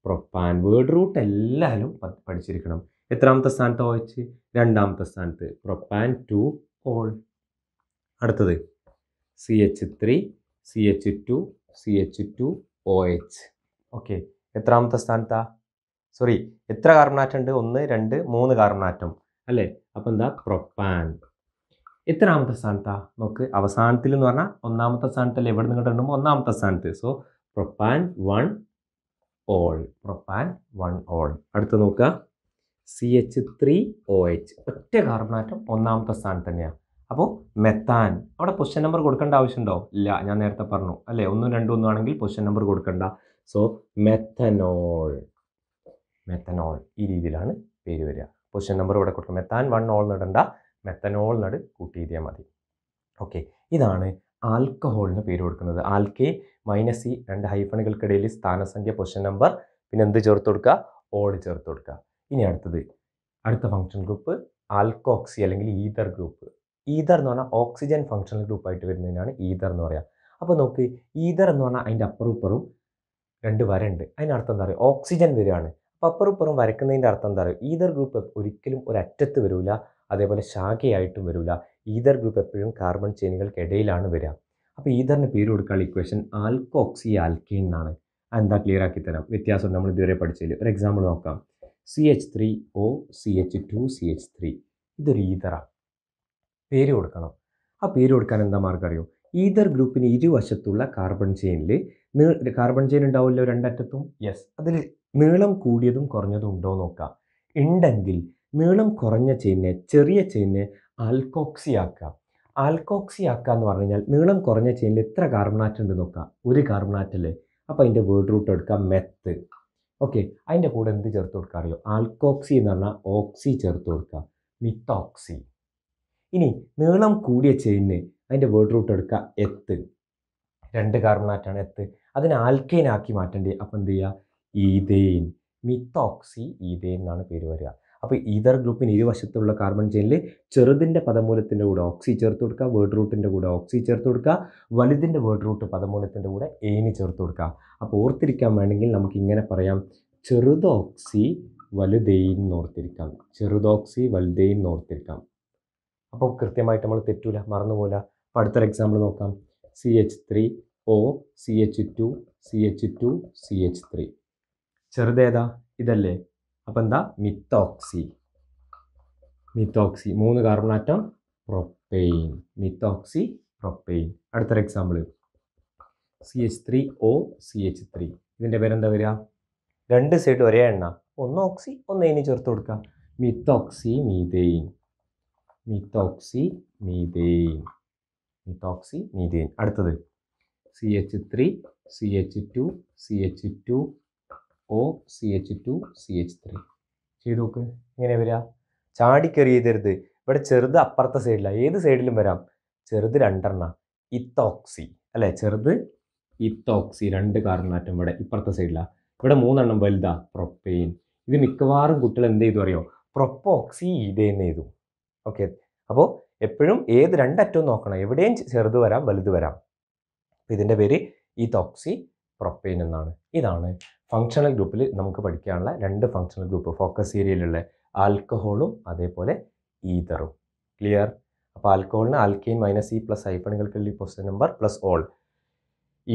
propane word root എല്ലാവരും പഠിച്ചിരിക്കണം എത്രാമത്തെ സ്ഥാനത്ത് ഒ എച്ച് രണ്ടാമത്തെ സ്ഥാനത്ത് പ്രൊപ്പാൻ ടു ഓൾ അടുത്തത് C H three C H two C H two O H okay എത്രാമത്തെ സ്ഥാനത്താ സോറി എത്ര കാർബണാറ്റം ഉണ്ട് ഒന്ന് രണ്ട് മൂന്ന് കാർബണാറ്റം അല്ലേ അപ്പോൾ എന്താ പ്രൊപ്പാൻ എത്രാമത്തെ സ്ഥാനത്താ നോക്ക് അവസാനത്തിൽ എന്ന് പറഞ്ഞാൽ ഒന്നാമത്തെ സ്ഥാനത്തല്ല എവിടെ നിന്ന് കണ്ടുമ്പോൾ ഒന്നാമത്തെ സ്ഥാനത്ത് so propan one ol propan one ol അടുത്ത് നോക്കുക C H three O H ഒറ്റ കാർബണാറ്റം ഒന്നാമത്തെ സ്ഥാനത്ത് തന്നെയാണ് അപ്പോൾ മെത്താൻ അവിടെ പൊസിഷൻ നമ്പർ കൊടുക്കേണ്ട ആവശ്യമുണ്ടോ ഇല്ല ഞാൻ നേരത്തെ പറഞ്ഞു അല്ലേ ഒന്നും രണ്ടും ഒന്നും ആണെങ്കിൽ പൊസിഷൻ നമ്പർ കൊടുക്കണ്ട സോ മെത്തനോൾ മെത്തനോൾ ഈ രീതിയിലാണ് പേര് വരിക പൊസിഷൻ നമ്പർ ഇവിടെ കൊടുക്കും മെത്താൻ വൺ ഓൾ നടണ്ട മെത്തനോൾ നട് കൂട്ടിയിരുത്തിയാൽ മതി ഓക്കെ ഇതാണ് ആൽക്കഹോളിന് പേര് കൊടുക്കുന്നത് ആൽക്കെ മൈനസ് ഇ രണ്ട് ഹൈഫണുകൾക്കിടയിൽ സ്ഥാനസംഖ്യ പൊസിഷൻ നമ്പർ പിന്നെ എന്ത് ചേർത്ത് കൊടുക്കുക ഓൾ ചേർത്ത് കൊടുക്കുക ഇനി അടുത്തത് അടുത്ത ഫംഗ്ഷൻ ഗ്രൂപ്പ് ആൽക്കോക്സി അല്ലെങ്കിൽ ഈതർ ഗ്രൂപ്പ് ഈതർ എന്ന് പറഞ്ഞാൽ ഓക്സിജൻ ഫങ്ഷണൽ ഗ്രൂപ്പായിട്ട് വരുന്നതിനാണ് ഈതർ എന്ന് പറയുക അപ്പോൾ നോക്ക് ഈതർ എന്ന് പറഞ്ഞാൽ അതിൻ്റെ അപ്പറുപ്പറും രണ്ട് വരണ്ട് അതിനർത്ഥം എന്താ പറയുക ഓക്സിജൻ വരികയാണ് അപ്പോൾ അപ്പുറം വരയ്ക്കുന്നതിൻ്റെ അർത്ഥം എന്താ പറയുക ഈതർ ഗ്രൂപ്പ് ഒരിക്കലും ഒരറ്റത്ത് വരില്ല അതേപോലെ ശാഖയായിട്ടും വരില്ല ഈതർ ഗ്രൂപ്പ് എപ്പോഴും കാർബൺ ചെയിനുകൾക്കിടയിലാണ് വരിക അപ്പോൾ ഈതറിന് പേര് കൊടുക്കാനുള്ള ഇക്വേഷൻ ആൽക്കോക്സി ആൽക്കീൻ എന്നാണ് എന്താ ക്ലിയർ ആക്കി തരാം വ്യത്യാസം നമ്മൾ ഇതുവരെ പഠിച്ചതിൽ ഒരു എക്സാമ്പിൾ നോക്കാം C H three O C H two C H three ഇതൊരു ഈതറാണ് പേര് കൊടുക്കണം ആ പേര് കൊടുക്കാൻ എന്താ മാർഗം അറിയോ ഈതർ ഗ്രൂപ്പിന് ഇരുവശത്തുള്ള കാർബൺ ചെയിനിൽ കാർബൺ ചെയിൻ ഉണ്ടാവുമല്ലോ രണ്ടറ്റത്തും യെസ് അതിൽ നീളം കൂടിയതും കുറഞ്ഞതും ഉണ്ടോ നോക്കാം ഉണ്ടെങ്കിൽ നീളം കുറഞ്ഞ ചെയിനെ ചെറിയ ചെയിനെ ആൽക്കോക്സി ആക്കുക എന്ന് പറഞ്ഞു കഴിഞ്ഞാൽ നീളം കുറഞ്ഞ ചെയിനിൽ എത്ര കാർബണാറ്റ് ഉണ്ട് നോക്കാം ഒരു കാർബണാറ്റല്ലേ അപ്പോൾ അതിൻ്റെ വേർഡ് റൂട്ട് എടുക്കാം മെത്ത് ഓക്കെ അതിൻ്റെ കൂടെ എന്ത് ചേർത്ത് കൊടുക്കുക അറിയോ ആൽക്കോക്സി എന്ന് പറഞ്ഞാൽ ഓക്സി ചേർത്ത് കൊടുക്കുക മിത്തോക്സി ഇനി നീളം കൂടിയ ചെയിനിന് അതിൻ്റെ വേർഡ് റൂട്ട് എടുക്കുക എത്ത് രണ്ട് കാർബണാറ്റാണ് എത്ത് അതിനെ ആൽക്കൈൻ ആക്കി മാറ്റേണ്ടത് അപ്പോൾ എന്ത് ചെയ്യുക ഈതെയിൻ മിത്തോക്സി ഈതെയിൻ എന്നാണ് പേര് വരിക അപ്പോൾ ഈതർ ഗ്രൂപ്പിന് ഇരുവശത്തുള്ള കാർബൺ ചെയിനിൽ ചെറുതിൻ്റെ പദമൂലത്തിൻ്റെ കൂടെ ഓക്സി ചേർത്ത് കൊടുക്കുക വേർഡ് റൂട്ടിൻ്റെ കൂടെ ഓക്സി ചേർത്ത് കൊടുക്കുക വലുതിൻ്റെ വേർഡ് റൂട്ട് പദമൂലത്തിൻ്റെ കൂടെ ഏന് ചേർത്ത് കൊടുക്കുക അപ്പോൾ ഓർത്തിരിക്കാൻ വേണമെങ്കിൽ നമുക്ക് ഇങ്ങനെ പറയാം ചെറുതോക്സി വലുതെയിൻ ഓർത്തിരിക്കാം ചെറുതോക്സി വലുതെയിൻ ഓർത്തിരിക്കാം അപ്പോൾ കൃത്യമായിട്ട് നമ്മൾ തെറ്റൂല മറന്നുപോല അപ്പോൾ അടുത്തൊരു എക്സാമ്പിൾ നോക്കാം C H three O C H two C H two C H three ചെറുതേതാ ഇതല്ലേ അപ്പം എന്താ മിത്തോക്സി മിത്തോക്സി മൂന്ന് carbon atom propane methoxy propane അടുത്തൊരു example C H three O C H three ഇതിൻ്റെ പേരെന്താ വരിക രണ്ട് സൈഡ് ഒരേ എണ്ണ ഒന്ന് ഓക്സി ഒന്ന് ഇനി ചേർത്ത് കൊടുക്കുക methoxy methane methoxy methane methoxy അടുത്തത് C H three C H two C H two O C H two C H three ചെയ്ത് നോക്ക് ഇങ്ങനെ വരിക ചാടിക്കറി ചെയ്തരുത് ഇവിടെ ചെറുത് അപ്പുറത്തെ സൈഡിലാണ് ഏത് സൈഡിലും വരാം ചെറുത് രണ്ടെണ്ണ ഇത്തോക്സി അല്ലേ ചെറുത് ഇത്തോക്സി രണ്ട് കാർബണാറ്റം ഇവിടെ ഇപ്പുറത്തെ സൈഡിലാണ് ഇവിടെ മൂന്നെണ്ണം വലുതാ പ്രൊപ്പെയിൻ ഇത് മിക്കവാറും കുട്ടികൾ എന്ത് ചെയ്തു അറിയോ പ്രൊപ്പോക്സി ഇതേന്ന് ചെയ്തു ഓക്കെ അപ്പോൾ എപ്പോഴും ഏത് രണ്ടറ്റവും നോക്കണം എവിടെയും ചെറുത് വരാം വലുത് വരാം ഇതിൻ്റെ പേര് തോക്സി പ്രൊപ്പെയിൻ എന്നാണ് ഇതാണ് ഫങ്ഷണൽ ഗ്രൂപ്പിൽ നമുക്ക് പഠിക്കാനുള്ള രണ്ട് ഫങ്ഷണൽ ഗ്രൂപ്പ് ഫോക്കസ് ഏരിയയിലുള്ള ആൽക്കഹോളും അതേപോലെ ഈതറും ക്ലിയർ അപ്പോൾ ആൽക്കഹോളിന് ആൽക്കെയിൻ മൈനസ് ഇ പ്ലസ് ഈ position number plus ol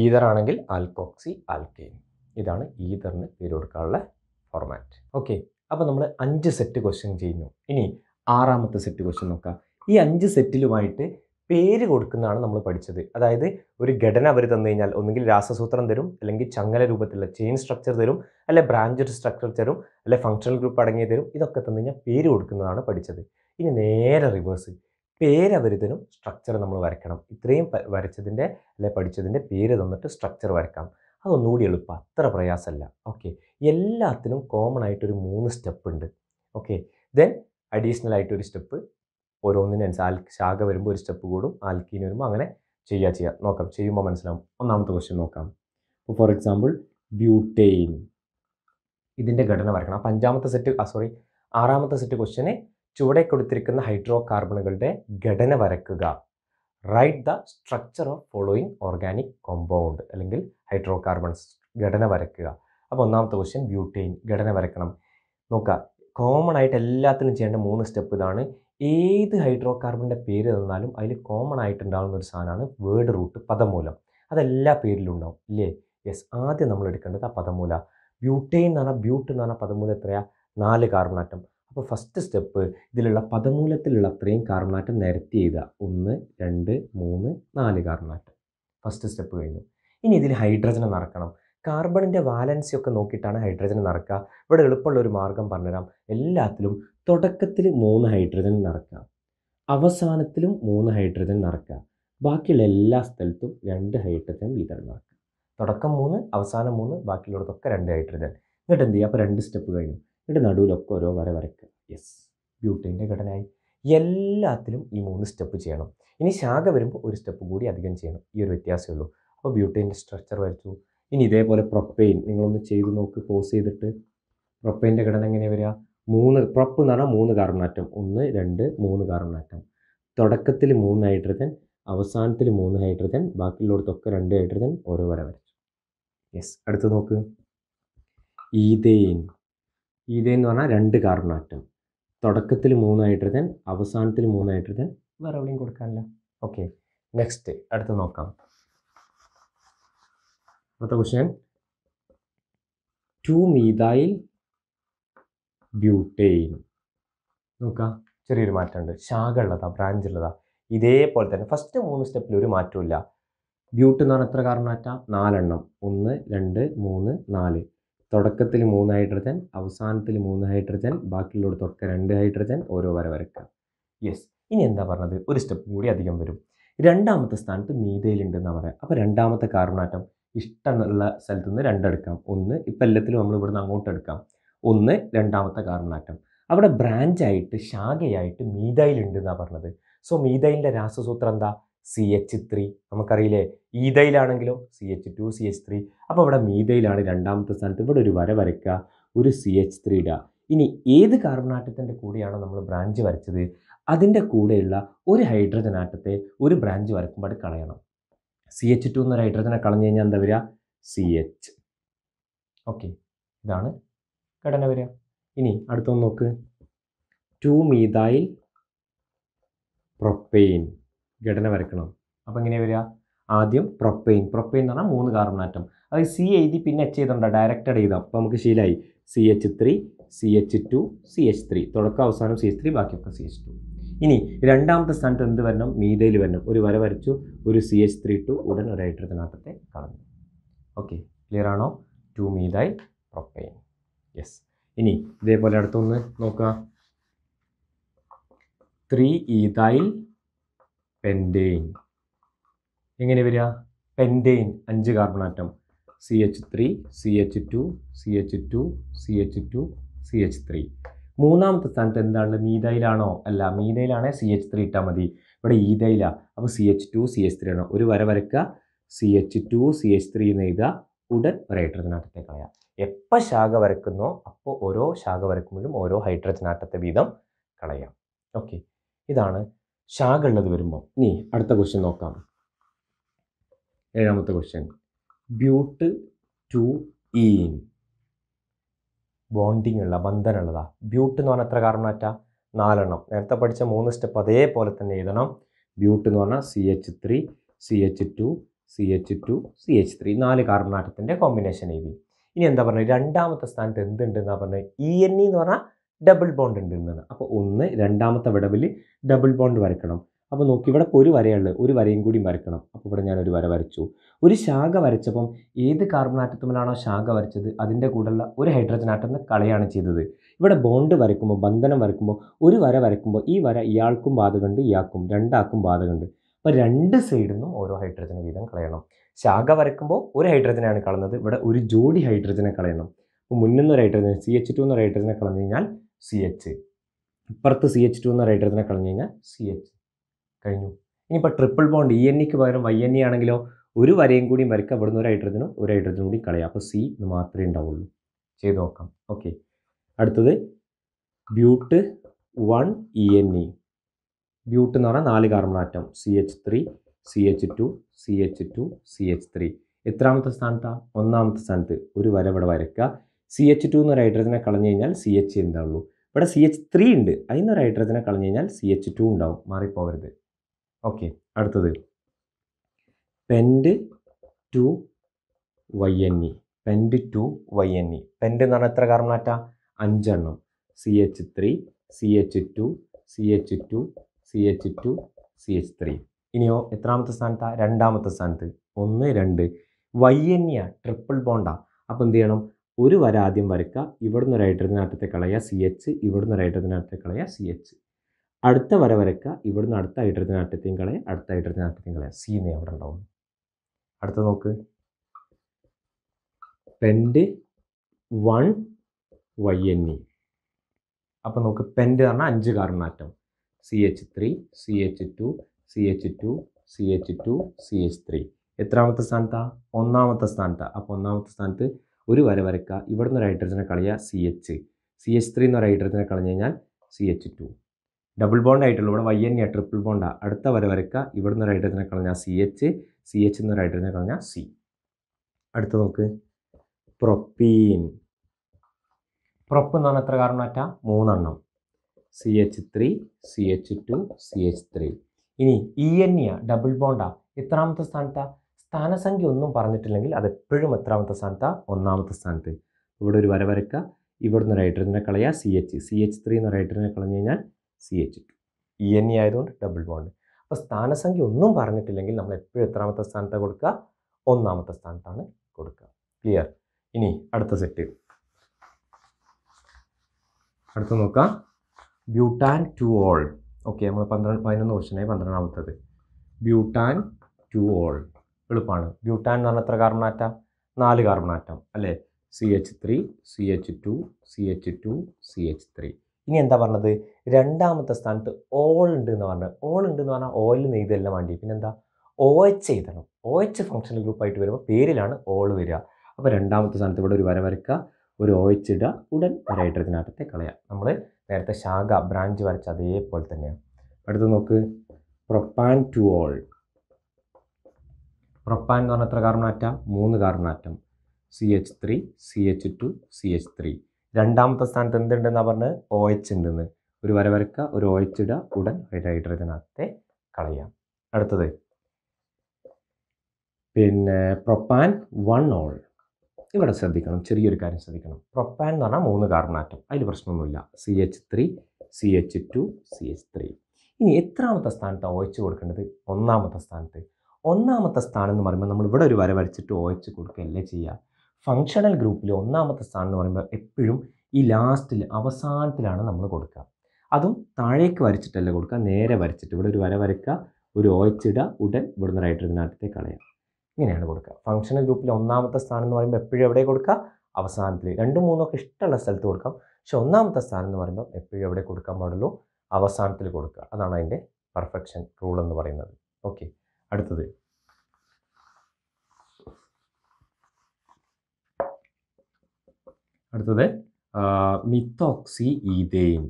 ether ആണെങ്കിൽ ആൽക്കോക്സി ആൽക്കെയിൻ ഇതാണ് ഈതറിന് പേര് കൊടുക്കാനുള്ള ഫോർമാറ്റ് ഓക്കെ അപ്പോൾ നമ്മൾ അഞ്ച് സെറ്റ് ക്വസ്റ്റ്യൻ ചെയ്യുന്നു ഇനി ആറാമത്തെ സെറ്റ് ക്വസ്റ്റ്യൻ നോക്കുക ഈ അഞ്ച് സെറ്റിലുമായിട്ട് പേര് കൊടുക്കുന്നതാണ് നമ്മൾ പഠിച്ചത് അതായത് ഒരു ഘടന അവർ തന്നു കഴിഞ്ഞാൽ ഒന്നുകിൽ രാസസൂത്രം തരും അല്ലെങ്കിൽ ചങ്ങല രൂപത്തിലുള്ള ചെയിൻ സ്ട്രക്ചർ തരും അല്ലെ ബ്രാഞ്ച് സ്ട്രക്ചർ തരും അല്ലെ ഫങ്ഷണൽ ഗ്രൂപ്പ് അടങ്ങിയ തരും ഇതൊക്കെ തന്നു കഴിഞ്ഞാൽ പേര് കൊടുക്കുന്നതാണ് പഠിച്ചത് ഇനി നേരെ റിവേഴ്സ് പേര് അവർ തരും സ്ട്രക്ചർ നമ്മൾ വരയ്ക്കണം ഇത്രയും വരച്ചതിൻ്റെ അല്ലെ പഠിച്ചതിൻ്റെ പേര് തന്നിട്ട് സ്ട്രക്ചർ വരയ്ക്കാം അതൊന്നുകൂടി എളുപ്പം അത്ര പ്രയാസമല്ല ഓക്കെ എല്ലാത്തിനും കോമൺ ആയിട്ടൊരു മൂന്ന് സ്റ്റെപ്പ് ഉണ്ട് ഓക്കെ ദെൻ അഡീഷണൽ ആയിട്ട് ഒരു സ്റ്റെപ്പ് ഓരോന്നിനനുസരിച്ച് ആൽ ശാഖ വരുമ്പോൾ ഒരു സ്റ്റെപ്പ് കൂടും ആൽക്കീന് വരുമ്പോൾ അങ്ങനെ ചെയ്യുക ചെയ്യുക നോക്കാം ചെയ്യുമ്പോൾ മനസ്സിലാവും ഒന്നാമത്തെ ക്വസ്റ്റ്യൻ നോക്കാം അപ്പോൾ ഫോർ എക്സാമ്പിൾ ബ്യൂട്ടെയിൻ ഇതിൻ്റെ ഘടന വരക്കണം അപ്പം അഞ്ചാമത്തെ സെറ്റ് ആ സോറി ആറാമത്തെ സെറ്റ് ക്വസ്റ്റ്യന് ചുവടെ കൊടുത്തിരിക്കുന്ന ഹൈഡ്രോ കാർബണുകളുടെ ഘടന വരക്കുക write the structure of following organic compound അല്ലെങ്കിൽ ഹൈഡ്രോ കാർബൺസ് ഘടന വരയ്ക്കുക അപ്പോൾ ഒന്നാമത്തെ ക്വസ്റ്റ്യൻ ബ്യൂട്ടെയിൻ ഘടന വരക്കണം നോക്കുക കോമൺ ആയിട്ട് എല്ലാത്തിനും ചെയ്യേണ്ട മൂന്ന് സ്റ്റെപ്പ് ഇതാണ് ഏത് ഹൈഡ്രോ കാർബണിൻ്റെ പേര് തന്നാലും അതിൽ കോമൺ ആയിട്ട് ഉണ്ടാകുന്ന ഒരു സാധനമാണ് വേർഡ് റൂട്ട് പദമൂലം അതെല്ലാ പേരിലും ഉണ്ടാവും ഇല്ലേ യെസ് ആദ്യം നമ്മൾ എടുക്കേണ്ടത് ആ പദമൂല ബ്യൂട്ടെയിൻ എന്ന് പറഞ്ഞാൽ ബ്യൂട്ട് എന്ന് പറഞ്ഞാൽ പദമൂല എത്രയാണ് നാല് കാർബൺ ആറ്റം അപ്പോൾ ഫസ്റ്റ് സ്റ്റെപ്പ് ഇതിലുള്ള പദമൂലത്തിലുള്ള അത്രയും കാർബൺ ആറ്റം നിരത്തി ചെയ്ത ഒന്ന് രണ്ട് മൂന്ന് നാല് കാർബൺ ആറ്റം ഫസ്റ്റ് സ്റ്റെപ്പ് കഴിഞ്ഞു ഇനി ഇതിൽ ഹൈഡ്രജനെ നടക്കണം കാർബണിൻ്റെ വാലൻസിയൊക്കെ നോക്കിയിട്ടാണ് ഹൈഡ്രജൻ നടക്കുക ഇവിടെ എളുപ്പമുള്ള ഒരു മാർഗം പറഞ്ഞുതരാം എല്ലാത്തിലും തുടക്കത്തിൽ മൂന്ന് ഹൈഡ്രജൻ നടക്കുക അവസാനത്തിലും മൂന്ന് ഹൈഡ്രജൻ നടക്കുക ബാക്കിയുള്ള എല്ലാ സ്ഥലത്തും രണ്ട് ഹൈഡ്രജൻ വീതം നടക്കുക തുടക്കം മൂന്ന് അവസാനം മൂന്ന് ബാക്കിയുള്ളതൊക്കെ രണ്ട് ഹൈഡ്രജൻ എന്നിട്ട് എന്ത് ചെയ്യുക അപ്പോൾ രണ്ട് സ്റ്റെപ്പ് കഴിഞ്ഞു എന്നിട്ട് നടുവിലൊക്കെ ഓരോ വര വരയ്ക്കുക യെസ് ബ്യൂട്ടീൻ്റെ ഘടനയായി എല്ലാത്തിലും ഈ മൂന്ന് സ്റ്റെപ്പ് ചെയ്യണം ഇനി ശാഖ വരുമ്പോൾ ഒരു സ്റ്റെപ്പ് കൂടി അധികം ചെയ്യണം ഈ ഒരു വ്യത്യാസമേ ഉള്ളൂ അപ്പോൾ ബ്യൂട്ടീൻ്റെ സ്ട്രക്ചർ വരച്ചു ഇനി ഇതേപോലെ പ്രൊപ്പെയിൻ നിങ്ങളൊന്ന് ചെയ്ത് നോക്ക് പോസ് ചെയ്തിട്ട് പ്രൊപ്പെയിൻ്റെ ഘടന എങ്ങനെ വരിക മൂന്ന് പ്രൊപ്പ് എന്ന് പറഞ്ഞാൽ മൂന്ന് കാർബൺ ആറ്റം ഒന്ന് രണ്ട് മൂന്ന് കാർബൺ ആറ്റം തുടക്കത്തിൽ മൂന്ന് ഹൈഡ്രജൻ അവസാനത്തിൽ മൂന്ന് ഹൈഡ്രജൻ ബാക്കിയുള്ളിടത്തൊക്കെ രണ്ട് ഹൈഡ്രജൻ ഓരോ വര വരച്ചു യെസ് അടുത്ത് നോക്ക് ഈതേൻ ഈതേൻ എന്ന് പറഞ്ഞാൽ രണ്ട് കാർബൺ ആറ്റം തുടക്കത്തിൽ മൂന്ന് ഹൈഡ്രജൻ അവസാനത്തിൽ മൂന്ന് ഹൈഡ്രജൻ വേറെ എവിടെയും കൊടുക്കാനില്ല ഓക്കെ നെക്സ്റ്റ് അടുത്ത് നോക്കാം അടുത്ത ക്വസ്റ്റ്യൻ ടു മീതായിൽ ബ്യൂട്ടെയിൻ നോക്കുക ചെറിയൊരു മാറ്റമുണ്ട് ശാഖ ഉള്ളതാ ബ്രാഞ്ച് ഉള്ളതാ ഇതേപോലെ തന്നെ ഫസ്റ്റ് മൂന്ന് സ്റ്റെപ്പിൽ ഒരു മാറ്റമില്ല ബ്യൂട്ട് എന്ന് പറഞ്ഞാൽ എത്ര കാർബണാറ്റ നാലെണ്ണം ഒന്ന് രണ്ട് മൂന്ന് നാല് തുടക്കത്തിൽ മൂന്ന് ഹൈഡ്രജൻ അവസാനത്തിൽ മൂന്ന് ഹൈഡ്രജൻ ബാക്കിയുള്ളിടത്തൊക്കെ രണ്ട് ഹൈഡ്രജൻ ഓരോ വര വരക്കുക യെസ് ഇനി എന്താ പറഞ്ഞത് ഒരു സ്റ്റെപ്പ് കൂടി അധികം വരും രണ്ടാമത്തെ സ്ഥാനത്ത് മീതയിലുണ്ടെന്നാണ് പറയുക അപ്പോൾ രണ്ടാമത്തെ കാർബണാറ്റം ഇഷ്ടമുള്ള സ്ഥലത്തു നിന്ന് രണ്ടെടുക്കാം ഒന്ന് ഇപ്പം എല്ലാത്തിലും നമ്മൾ ഇവിടുന്ന് അങ്ങോട്ട് എടുക്കാം ഒന്ന് രണ്ടാമത്തെ കാർബൺ അവിടെ ബ്രാഞ്ചായിട്ട് ശാഖയായിട്ട് ഉണ്ട് എന്നാണ് പറഞ്ഞത് സോ മീതയിലിൻ്റെ രാസസൂത്രം എന്താ സി എച്ച് ത്രീ നമുക്കറിയില്ലേ ഈതയിലാണെങ്കിലോ C H two C H three അപ്പോൾ ഇവിടെ മീതയിലാണ് രണ്ടാമത്തെ സ്ഥാനത്ത് ഇവിടെ ഒരു വര വരയ്ക്കുക ഒരു സി എച്ച് ത്രീ ഇടുക ഇനി ഏത് കാർബണാറ്റത്തിൻ്റെ കൂടെയാണോ നമ്മൾ ബ്രാഞ്ച് വരച്ചത് അതിൻ്റെ കൂടെയുള്ള ഒരു ഹൈഡ്രജൻ ആറ്റത്തെ ഒരു ബ്രാഞ്ച് വരക്കുമ്പോൾ കളയണം സി എച്ച് ടു എന്നൊരു ഹൈഡ്രജനെ കളഞ്ഞു കഴിഞ്ഞാൽ എന്താ വരിക സി എച്ച് ഓക്കെ ഇതാണ് ഘടന വരിക ഇനി അടുത്തൊന്ന് നോക്ക് ടു മീതായിൽ പ്രൊപ്പെയിൻ ഘടന വരയ്ക്കണം അപ്പം എങ്ങനെയാണ് വരിക ആദ്യം പ്രൊപ്പെയിൻ പ്രൊപ്പെയിൻ എന്ന് പറഞ്ഞാൽ മൂന്ന് കാർബൺ ആറ്റം അത് സി എഴുതി പിന്നെ എച്ച് ഡയറക്റ്റ് ഡയറക്റ്റഡ് ചെയ്താൽ അപ്പോൾ നമുക്ക് ശീലമായി C H three C H two C H three തുടക്കം അവസാനം സി എച്ച് ത്രീ ബാക്കിയൊക്കെ സി എച്ച് ടു ഇനി രണ്ടാമത്തെ സ്ഥാനത്ത് എന്ത് വരണം മീതയിൽ വരണം ഒരു വര വരച്ചു ഒരു സി എച്ച് ത്രീ ടു ഉടൻ ഒരു ഹൈഡ്രജനാട്ടത്തെ കളഞ്ഞു ഓക്കെ ക്ലിയർ ആണോ ടു മീതായി പ്രൊപ്പൈൻ യെസ് ഇനി ഇതേപോലെ അടുത്തൊന്ന് നോക്കുക ത്രീ ഈതായിൽ പെൻഡെയിൻ എങ്ങനെ വരിക പെൻഡെയിൻ അഞ്ച് carbon atom C H three C H two C H two C H two C H three മൂന്നാമത്തെ സ്ഥാനത്ത് എന്താണ് മീതയിലാണോ അല്ല മീതയിലാണേ സി എച്ച് ത്രീ ഇട്ടാൽ മതി ഇവിടെ ഈതയില അപ്പോൾ C H two C H three ആണോ ഒരു വര വരക്കുക C H two C H three എന്ന് എഴുതുക ഉടൻ ഒരു ഹൈഡ്രജൻ ആറ്റത്തെ കളയാം എപ്പോൾ ശാഖ വരക്കുന്നോ അപ്പോൾ ഓരോ ശാഖ വരക്കുമ്പോഴും ഓരോ ഹൈഡ്രജൻ ആറ്റത്തെ വീതം കളയാം ഓക്കെ ഇതാണ് ശാഖ ഉള്ളത് വരുമ്പോൾ ഇനി അടുത്ത ക്വസ്റ്റ്യൻ നോക്കാം ഏഴാമത്തെ question but two ene bonding ഉള്ള ബന്ധനമുള്ളതാ ബ്യൂട്ട് എന്ന് പറഞ്ഞാൽ എത്ര കാർബണാറ്റ നാലെണ്ണം നേരത്തെ പഠിച്ച മൂന്ന് സ്റ്റെപ്പ് അതേപോലെ തന്നെ എഴുതണം ബ്യൂട്ട് എന്ന് പറഞ്ഞാൽ C H three C H two C H two C H three നാല് കാർബണാറ്റത്തിൻ്റെ കോമ്പിനേഷൻ എഴുതി ഇനി എന്താ പറഞ്ഞത് രണ്ടാമത്തെ സ്ഥാനത്ത് എന്തുണ്ടെന്നാണ് പറഞ്ഞത് E e N E e എന്ന് പറഞ്ഞാൽ ഡബിൾ ബോണ്ട് ഉണ്ട് എന്നാണ് അപ്പോൾ ഒന്ന് രണ്ടാമത്തെ വിടവിൽ ഡബിൾ ബോണ്ട് വരയ്ക്കണം അപ്പോൾ നോക്കി ഇവിടെ ഒരു വരയുള്ളൂ ഒരു വരയും കൂടി വരക്കണം അപ്പോൾ ഇവിടെ ഞാനൊരു വര വരച്ചു ഒരു ശാഖ വരച്ചപ്പം ഏത് കാർബൺ ആറ്റത്തുമ്പോഴാണോ ശാഖ വരച്ചത് അതിൻ്റെ കൂടെയുള്ള ഒരു ഹൈഡ്രജൻ ആറ്റം കളയാണ് ചെയ്തത് ഇവിടെ ബോണ്ട് വരയ്ക്കുമ്പോൾ ബന്ധനം വരയ്ക്കുമ്പോൾ ഒരു വര വരയ്ക്കുമ്പോൾ ഈ വര ഇയാൾക്കും ബാധകമുണ്ട് ഇയാൾക്കും രണ്ടാൾക്കും ബാധകമുണ്ട് അപ്പോൾ രണ്ട് സൈഡിൽ നിന്നും ഓരോ ഹൈഡ്രജൻ വീതം കളയണം ശാഖ വരയ്ക്കുമ്പോൾ ഒരു ഹൈഡ്രജനാണ് കളഞ്ഞത് ഇവിടെ ഒരു ജോഡി ഹൈഡ്രജനെ കളയണം അപ്പോൾ മുന്നിൽ നിന്ന് ഹൈഡ്രജൻ സി എച്ച് ടു എന്നൊരു ഹൈഡ്രജനെ കളഞ്ഞു കഴിഞ്ഞാൽ സി എച്ച് ഇപ്പുറത്ത് സി എച്ച് ടു എന്നൊരു ഹൈഡ്രജനെ കളഞ്ഞു കഴിഞ്ഞാൽ സി എച്ച് കഴിഞ്ഞു ഇനിയിപ്പോൾ triple bond E e N ഇക്ക് e പകരം വൈ എൻ ഇ ആണെങ്കിലോ ഒരു വരയും കൂടി വരയ്ക്കുക ഇവിടുന്ന് ഒരു ഹൈഡ്രജനും ഒരു ഹൈഡ്രജനും കൂടി കളയാം അപ്പോൾ സി എന്ന് മാത്രമേ ഉണ്ടാവുള്ളൂ ചെയ്ത് നോക്കാം ഓക്കെ അടുത്തത് but one E N E but എന്ന് പറഞ്ഞാൽ നാല് carbon atom C H three C H two C H two C H three എത്രാമത്തെ സ്ഥാനത്താണ് ഒന്നാമത്തെ സ്ഥാനത്ത് ഒരു വര ഇവിടെ വരയ്ക്കുക സി എച്ച് ടു എന്നൊരു ഹൈഡ്രജനെ കളഞ്ഞു കഴിഞ്ഞാൽ സി എച്ച് ഉള്ളൂ ഇവിടെ സി എച്ച് ത്രീ ഉണ്ട് അതിൽ നിന്നൊരു ഹൈഡ്രജനെ കളഞ്ഞു കഴിഞ്ഞാൽ സി എച്ച് ടു ഉണ്ടാവും മാറിപ്പോവരുത് ഓക്കെ അടുത്തത് pent two Y N E pent two Y N E pent എന്ന് പറഞ്ഞാൽ എത്ര ആറ്റ അഞ്ചെണ്ണം C H three C H two C H two C H two C H three ഇനിയോ എത്രാമത്തെ സ്ഥാനത്താ രണ്ടാമത്തെ സ്ഥാനത്ത് ഒന്ന് രണ്ട് വൈ എൻ ഇ ട്രിപ്പിൾ ബോണ്ടാ അപ്പോൾ എന്ത് ചെയ്യണം ഒരു വര ആദ്യം വരയ്ക്കുക ഇവിടുന്ന് ഒരു ഹൈഡ്രജൻ ആറ്റത്തെ കളയുക സി എച്ച് ഇവിടുന്ന് ഒരു ഹൈഡ്രജൻ ആറ്റത്തെ കളയുക സി എച്ച് അടുത്ത വര വരക്കുക ഇവിടുന്ന് അടുത്ത ഹൈഡ്രജൻ ആറ്റത്തെയും കളയുക അടുത്ത ഹൈഡ്രജൻ ആറ്റത്തെയും കളയുക സി എന്നേ അവിടെ ഉണ്ടാവും അടുത്ത നോക്ക് pent one Y N E e. അപ്പോൾ നമുക്ക് പെൻഡ് എന്ന് പറഞ്ഞാൽ അഞ്ച് carbon atom C H three C H two C H two C H two C H three എത്രാമത്തെ സ്ഥാനത്താണ് ഒന്നാമത്തെ സ്ഥാനത്താണ് അപ്പോൾ ഒന്നാമത്തെ സ്ഥാനത്ത് ഒരു വര വരക്കുക ഇവിടുന്ന് ഒരു ഹൈഡ്രജനെ കളയുക C H C H three എന്ന് ഒരു ഹൈഡ്രജനെ കളഞ്ഞു കഴിഞ്ഞാൽ C H two double bond ആയിട്ടുള്ള ഇവിടെ വൈ എ ട്രിപ്പിൾ ബോണ്ട് അടുത്ത വര വരയ്ക്കുക ഇവിടുന്ന് ഒരു ഹൈഡ്രജനെ കളഞ്ഞാൽ സി എച്ച് സി എച്ച് എന്നൊരു ഹൈഡ്രജനെ കളഞ്ഞാൽ സി അടുത്ത നോക്ക് പ്രൊപ്പീൻ പ്രൊപ്പ് എന്ന് പറഞ്ഞാൽ എത്ര കാർബൺ ആറ്റാ മൂന്നെണ്ണം C H three C H two C H three ഇനി ഇ എൻ ഇ ഡബിൾ ബോണ്ടാ എത്രാമത്തെ സ്ഥാനത്താ സ്ഥാനസംഖ്യ ഒന്നും പറഞ്ഞിട്ടില്ലെങ്കിൽ അത് എപ്പോഴും എത്രാമത്തെ സ്ഥാനത്താ ഒന്നാമത്തെ സ്ഥാനത്ത് ഇവിടെ ഒരു വര വരക്കുക ഇവിടുന്ന് ഒരു ഹൈഡ്രജനെ കളയുക C H C H three എന്നൊരു ഹൈഡ്രജനെ കളഞ്ഞു കഴിഞ്ഞാൽ C H two E N E ആയതുകൊണ്ട് ഡബിൾ ബോണ്ട് അപ്പോൾ സ്ഥാനസംഖ്യ ഒന്നും പറഞ്ഞിട്ടില്ലെങ്കിൽ നമ്മൾ എപ്പോഴും എത്രാമത്തെ സ്ഥാനത്താണ് കൊടുക്കുക ഒന്നാമത്തെ സ്ഥാനത്താണ് കൊടുക്കുക ക്ലിയർ ഇനി അടുത്ത സെറ്റ് അടുത്ത് നോക്കാം ബ്യൂട്ടാൻ ടു ഓൾ ഓക്കെ നമ്മൾ പന്ത്രണ്ട് പതിനൊന്ന് ക്വസ്റ്റനായി പന്ത്രണ്ടാമത്തത് ബ്യൂട്ടാൻ ടു ഓൾ എളുപ്പമാണ് ബ്യൂട്ടാൻ എന്ന് പറഞ്ഞാൽ എത്ര കാർബൺ ആറ്റം നാല് കാർബൺ ആറ്റം അല്ലേ C H three C H two C H two C H three ഇനി എന്താ പറഞ്ഞത് രണ്ടാമത്തെ സ്ഥാനത്ത് ഓൾ ഉണ്ട് എന്ന് പറഞ്ഞത് ഓൾ ഉണ്ട് എന്ന് പറഞ്ഞാൽ ഓയിൽ നെയ്തെല്ലാം വേണ്ടി പിന്നെന്താ ഒ എച്ച് എഴുതണം ഒ എച്ച് ഫംഗ്ഷണൽ ഗ്രൂപ്പായിട്ട് വരുമ്പോൾ പേരിലാണ് ഓൾ വരിക അപ്പോൾ രണ്ടാമത്തെ സ്ഥാനത്ത് ഇവിടെ ഒരു വര വരയ്ക്കുക ഒരു ഒ എച്ച് ഇടുക ഉടൻ വരയിട്ടതിനകത്തെ കളയുക നമ്മൾ നേരത്തെ ശാഖ ബ്രാഞ്ച് വരച്ച അതേപോലെ തന്നെയാണ് അടുത്ത് നോക്ക് പ്രൊപ്പാൻ ടു ഓൾ പ്രൊപ്പാൻ എന്ന് പറഞ്ഞാൽ എത്ര കാർബൺ ആറ്റം മൂന്ന് carbon atom C H three C H two C H three രണ്ടാമത്തെ സ്ഥാനത്ത് എന്തുണ്ടെന്നാണ് പറഞ്ഞത് ഒ എച്ച് ഉണ്ടെന്ന് ഒരു വര വരക്ക ഒരു ഒ എച്ച് ഇട ഉടൻ ഹൈഡ്രജനകത്തെ കളയാം അടുത്തത് പിന്നെ പ്രൊപ്പാൻ വൺ ഓൾ ഇവിടെ ശ്രദ്ധിക്കണം ചെറിയൊരു കാര്യം ശ്രദ്ധിക്കണം പ്രൊപ്പാൻ എന്ന് പറഞ്ഞാൽ മൂന്ന് കാർബൺ ആറ്റം അതിൽ പ്രശ്നമൊന്നുമില്ല C H three C H two C H three ഇനി എത്രാമത്തെ സ്ഥാനത്ത് എച്ച് കൊടുക്കേണ്ടത് ഒന്നാമത്തെ സ്ഥാനത്ത് ഒന്നാമത്തെ സ്ഥാനം എന്ന് പറയുമ്പോൾ നമ്മൾ ഇവിടെ ഒരു വര വരച്ചിട്ട് എച്ച് കൊടുക്കുകയല്ലേ ചെയ്യുക ഫങ്ഷണൽ ഗ്രൂപ്പിൽ ഒന്നാമത്തെ സ്ഥാനം എന്ന് പറയുമ്പോൾ എപ്പോഴും ഈ ലാസ്റ്റിൽ അവസാനത്തിലാണ് നമ്മൾ കൊടുക്കുക അതും താഴേക്ക് വരച്ചിട്ടല്ല കൊടുക്കുക നേരെ വരച്ചിട്ട് ഇവിടെ ഒരു വര വരയ്ക്കുക ഒരു ഓയിച്ചിടുക ഉടൻ ഇവിടുന്ന് റൈറ്റർ ഇതിനകത്തേക്ക് കളയുക ഇങ്ങനെയാണ് കൊടുക്കുക ഫങ്ഷണൽ ഗ്രൂപ്പിൽ ഒന്നാമത്തെ സ്ഥാനം എന്ന് പറയുമ്പോൾ എപ്പോഴും എവിടെ കൊടുക്കുക അവസാനത്തിൽ രണ്ടും മൂന്നൊക്കെ ഇഷ്ടമുള്ള സ്ഥലത്ത് കൊടുക്കാം പക്ഷെ ഒന്നാമത്തെ സ്ഥാനം എന്ന് പറയുമ്പോൾ എപ്പോഴും എവിടെ കൊടുക്കാൻ പാടുള്ളൂ അവസാനത്തിൽ കൊടുക്കുക അതാണ് അതിൻ്റെ പെർഫെക്ഷൻ റൂൾ എന്ന് പറയുന്നത് ഓക്കെ അടുത്തത് അടുത്തത് മിത്തോക്സി ഈതേൻ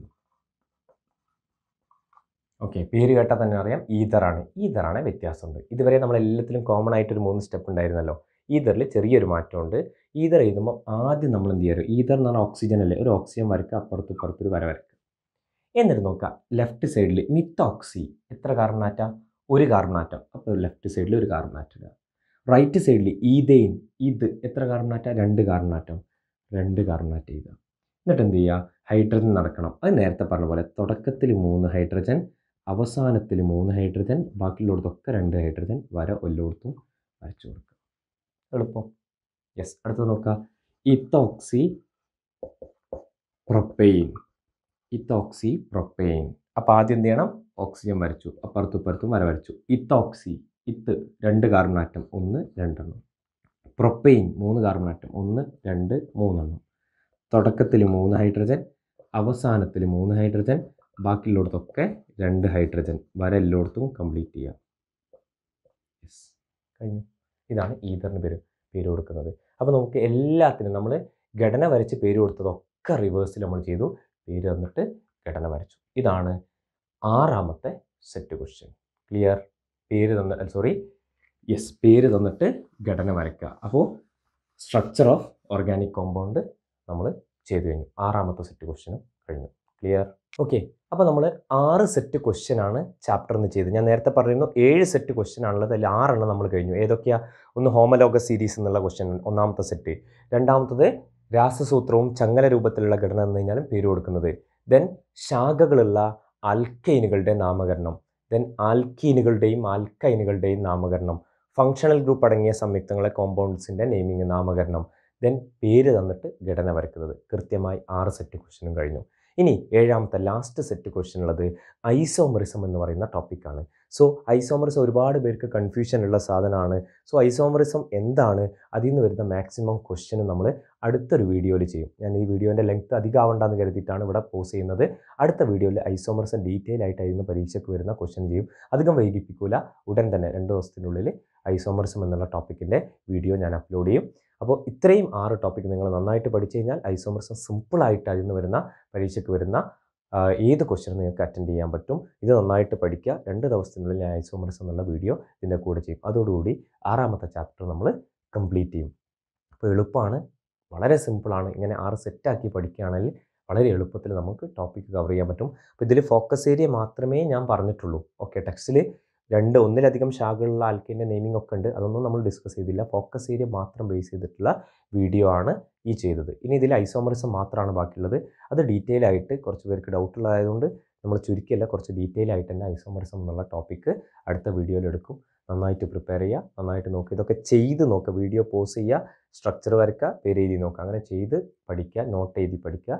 ഓക്കെ പേര് കേട്ടാൽ തന്നെ അറിയാം ഈതറാണ് ഈതറാണ് വ്യത്യാസമുണ്ട് ഇതുവരെ നമ്മൾ എല്ലാത്തിലും കോമൺ ആയിട്ടൊരു മൂന്ന് സ്റ്റെപ്പ് ഉണ്ടായിരുന്നല്ലോ ഈതറിൽ ചെറിയൊരു മാറ്റമുണ്ട് ഈതർ എഴുതുമ്പോൾ ആദ്യം നമ്മൾ എന്ത് ചെയ്യാറ് ഈതർ എന്ന് പറഞ്ഞാൽ ഓക്സിജൻ അല്ലേ ഒരു ഓക്സിജൻ വരയ്ക്കുക അപ്പുറത്ത് ഇപ്പുറത്തൊരു വര വരയ്ക്കുക എന്നിട്ട് നോക്കുക ലെഫ്റ്റ് സൈഡിൽ മിത്തോക്സി എത്ര കാർബണാറ്റം ഒരു കാർബണാറ്റം അപ്പോൾ ലെഫ്റ്റ് സൈഡിൽ ഒരു കാർബണാറ്റം റൈറ്റ് സൈഡിൽ ഈതേൻ ഇത് എത്ര കാർബണാറ്റം രണ്ട് കാർബണാറ്റം രണ്ട് കാർബണേറ്റ് ചെയ്യുക എന്നിട്ട് എന്ത് ചെയ്യുക ഹൈഡ്രജൻ നടക്കണം അത് നേരത്തെ പറഞ്ഞ പോലെ തുടക്കത്തിൽ മൂന്ന് ഹൈഡ്രജൻ അവസാനത്തിൽ മൂന്ന് ഹൈഡ്രജൻ ബാക്കിയുള്ളിടത്തൊക്കെ രണ്ട് ഹൈഡ്രജൻ വര എല്ലായിടത്തും വരച്ചു കൊടുക്കുക എളുപ്പം യെസ് അടുത്തത് നോക്കുക ഇത്തോക്സി പ്രൊപ്പെയിൻ ഇത്തോക്സി പ്രൊപ്പെയിൻ അപ്പോൾ ആദ്യം എന്ത് ചെയ്യണം ഓക്സിജൻ വരച്ചു അപ്പുറത്തും ഇപ്പുറത്തും വര വരച്ചു ഇത്തോക്സി ഇത്ത് രണ്ട് ആറ്റം ഒന്ന് രണ്ടെണ്ണം പ്രൊപ്പെയിൻ മൂന്ന് കാർബൺ ആറ്റം ഒന്ന് രണ്ട് മൂന്നെണ്ണം തുടക്കത്തിൽ മൂന്ന് ഹൈഡ്രജൻ അവസാനത്തിൽ മൂന്ന് ഹൈഡ്രജൻ ബാക്കിയുള്ളിടത്തൊക്കെ രണ്ട് ഹൈഡ്രജൻ വരെ എല്ലായിടത്തും കംപ്ലീറ്റ് ചെയ്യാം യെസ് കഴിഞ്ഞു ഇതാണ് ഈതറിന് പേര് പേര് കൊടുക്കുന്നത് അപ്പോൾ നമുക്ക് എല്ലാത്തിനും നമ്മൾ ഘടന വരച്ച് പേര് കൊടുത്തതൊക്കെ റിവേഴ്സിൽ നമ്മൾ ചെയ്തു പേര് തന്നിട്ട് ഘടന വരച്ചു ഇതാണ് ആറാമത്തെ സെറ്റ് ക്വസ്റ്റ്യൻ ക്ലിയർ പേര് തന്ന സോറി യെസ് പേര് തന്നിട്ട് ഘടന വരയ്ക്കുക അപ്പോൾ സ്ട്രക്ചർ ഓഫ് ഓർഗാനിക് കോമ്പൗണ്ട് നമ്മൾ ചെയ്തു കഴിഞ്ഞു ആറാമത്തെ സെറ്റ് ക്വസ്റ്റ്യനും കഴിഞ്ഞു ക്ലിയർ ഓക്കെ അപ്പോൾ നമ്മൾ ആറ് സെറ്റ് ആണ് ചാപ്റ്ററിന് ചെയ്തത് ഞാൻ നേരത്തെ പറയുന്നു ഏഴ് സെറ്റ് ആണുള്ളത് അതിൽ ആറെണ്ണം നമ്മൾ കഴിഞ്ഞു ഏതൊക്കെയാ ഒന്ന് ഹോമലോഗ സീരീസ് എന്നുള്ള ക്വസ്റ്റ്യൻ ഒന്നാമത്തെ സെറ്റ് രണ്ടാമത്തത് രാസസൂത്രവും ചങ്ങല രൂപത്തിലുള്ള ഘടന എന്ന് കഴിഞ്ഞാലും പേര് കൊടുക്കുന്നത് ദെൻ ശാഖകളുള്ള അൽക്കൈനുകളുടെ നാമകരണം ദെൻ ആൽക്കീനുകളുടെയും ആൽക്കൈനുകളുടെയും നാമകരണം ഫങ്ഷണൽ ഗ്രൂപ്പ് അടങ്ങിയ സംയുക്തങ്ങളെ കോമ്പൗണ്ട്സിൻ്റെ നെയിമിംഗ് നാമകരണം ദെൻ പേര് തന്നിട്ട് ഘടന വരയ്ക്കുന്നത് കൃത്യമായി ആറ് സെറ്റ് ക്വസ്റ്റ്യനും കഴിഞ്ഞു ഇനി ഏഴാമത്തെ ലാസ്റ്റ് സെറ്റ് ക്വസ്റ്റ്യൻ ഉള്ളത് ഐസോമറിസം എന്ന് പറയുന്ന ടോപ്പിക്കാണ് സോ ഐസോമറിസം ഒരുപാട് പേർക്ക് കൺഫ്യൂഷൻ ഉള്ള സാധനമാണ് സോ ഐസോമറിസം എന്താണ് അതിൽ നിന്ന് വരുന്ന മാക്സിമം ക്വസ്റ്റ്യനും നമ്മൾ അടുത്തൊരു വീഡിയോയിൽ ചെയ്യും ഞാൻ ഈ വീഡിയോൻ്റെ ലെങ്ത് അധികമാവണ്ടെന്ന് കരുതിയിട്ടാണ് ഇവിടെ പോസ്റ്റ് ചെയ്യുന്നത് അടുത്ത വീഡിയോയിൽ ഐസോമറിസം ഡീറ്റെയിൽ നിന്ന് പരീക്ഷയ്ക്ക് വരുന്ന ക്വസ്റ്റ്യൻ ചെയ്യും അധികം വൈകിപ്പിക്കൂല ഉടൻ തന്നെ രണ്ട് ദിവസത്തിനുള്ളിൽ ഐസോമറിസം എന്നുള്ള ടോപ്പിക്കിൻ്റെ വീഡിയോ ഞാൻ അപ്ലോഡ് ചെയ്യും അപ്പോൾ ഇത്രയും ആറ് ടോപ്പിക് നിങ്ങൾ നന്നായിട്ട് പഠിച്ചു കഴിഞ്ഞാൽ ഐസോമറിസം സിമ്പിളായിട്ട് അതിൽ നിന്ന് വരുന്ന പരീക്ഷയ്ക്ക് വരുന്ന ഏത് ക്വസ്റ്റൻ നിങ്ങൾക്ക് അറ്റൻഡ് ചെയ്യാൻ പറ്റും ഇത് നന്നായിട്ട് പഠിക്കുക രണ്ട് ദിവസത്തിനുള്ളിൽ ഞാൻ ഐസോമറിസം എന്നുള്ള വീഡിയോ ഇതിൻ്റെ കൂടെ ചെയ്യും അതോടുകൂടി ആറാമത്തെ ചാപ്റ്റർ നമ്മൾ കംപ്ലീറ്റ് ചെയ്യും അപ്പോൾ എളുപ്പമാണ് വളരെ സിമ്പിളാണ് ഇങ്ങനെ ആറ് സെറ്റാക്കി പഠിക്കുകയാണെങ്കിൽ വളരെ എളുപ്പത്തിൽ നമുക്ക് ടോപ്പിക്ക് കവർ ചെയ്യാൻ പറ്റും അപ്പോൾ ഇതിൽ ഫോക്കസ് ഏരിയ മാത്രമേ ഞാൻ പറഞ്ഞിട്ടുള്ളൂ ഓക്കെ ടെക്സ്റ്റിൽ രണ്ട് ഒന്നിലധികം ശാഖകളുള്ള ആൽക്കൈൻ്റെ നെയിമിംഗ് ഒക്കെ ഉണ്ട് അതൊന്നും നമ്മൾ ഡിസ്കസ് ചെയ്തില്ല ഫോക്കസ് ഏരിയ മാത്രം ബേസ് ചെയ്തിട്ടുള്ള വീഡിയോ ആണ് ഈ ചെയ്തത് ഇനി ഇതിൽ ഐസോമറിസം മാത്രമാണ് ബാക്കിയുള്ളത് അത് ഡീറ്റെയിൽ ആയിട്ട് കുറച്ച് പേർക്ക് ഡൗട്ടുള്ളതായതുകൊണ്ട് നമ്മൾ ചുരുക്കിയല്ല കുറച്ച് ഡീറ്റെയിൽ ആയിട്ട് തന്നെ ഐസോമറിസം എന്നുള്ള ടോപ്പിക്ക് അടുത്ത വീഡിയോയിൽ എടുക്കും നന്നായിട്ട് പ്രിപ്പയർ ചെയ്യുക നന്നായിട്ട് നോക്കുക ഇതൊക്കെ ചെയ്ത് നോക്കുക വീഡിയോ പോസ് ചെയ്യുക സ്ട്രക്ചർ വരയ്ക്കുക പേര് എഴുതി നോക്കുക അങ്ങനെ ചെയ്ത് പഠിക്കുക നോട്ട് എഴുതി പഠിക്കുക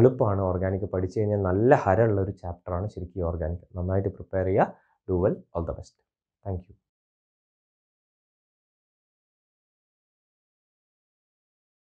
എളുപ്പമാണ് ഓർഗാനിക് പഠിച്ചു കഴിഞ്ഞാൽ നല്ല ഹരമുള്ള ഒരു ചാപ്റ്ററാണ് ശരിക്കും ഓർഗാനിക് നന്നായിട്ട് പ്രിപ്പയർ ചെയ്യുക Do well. All the best. Thank you.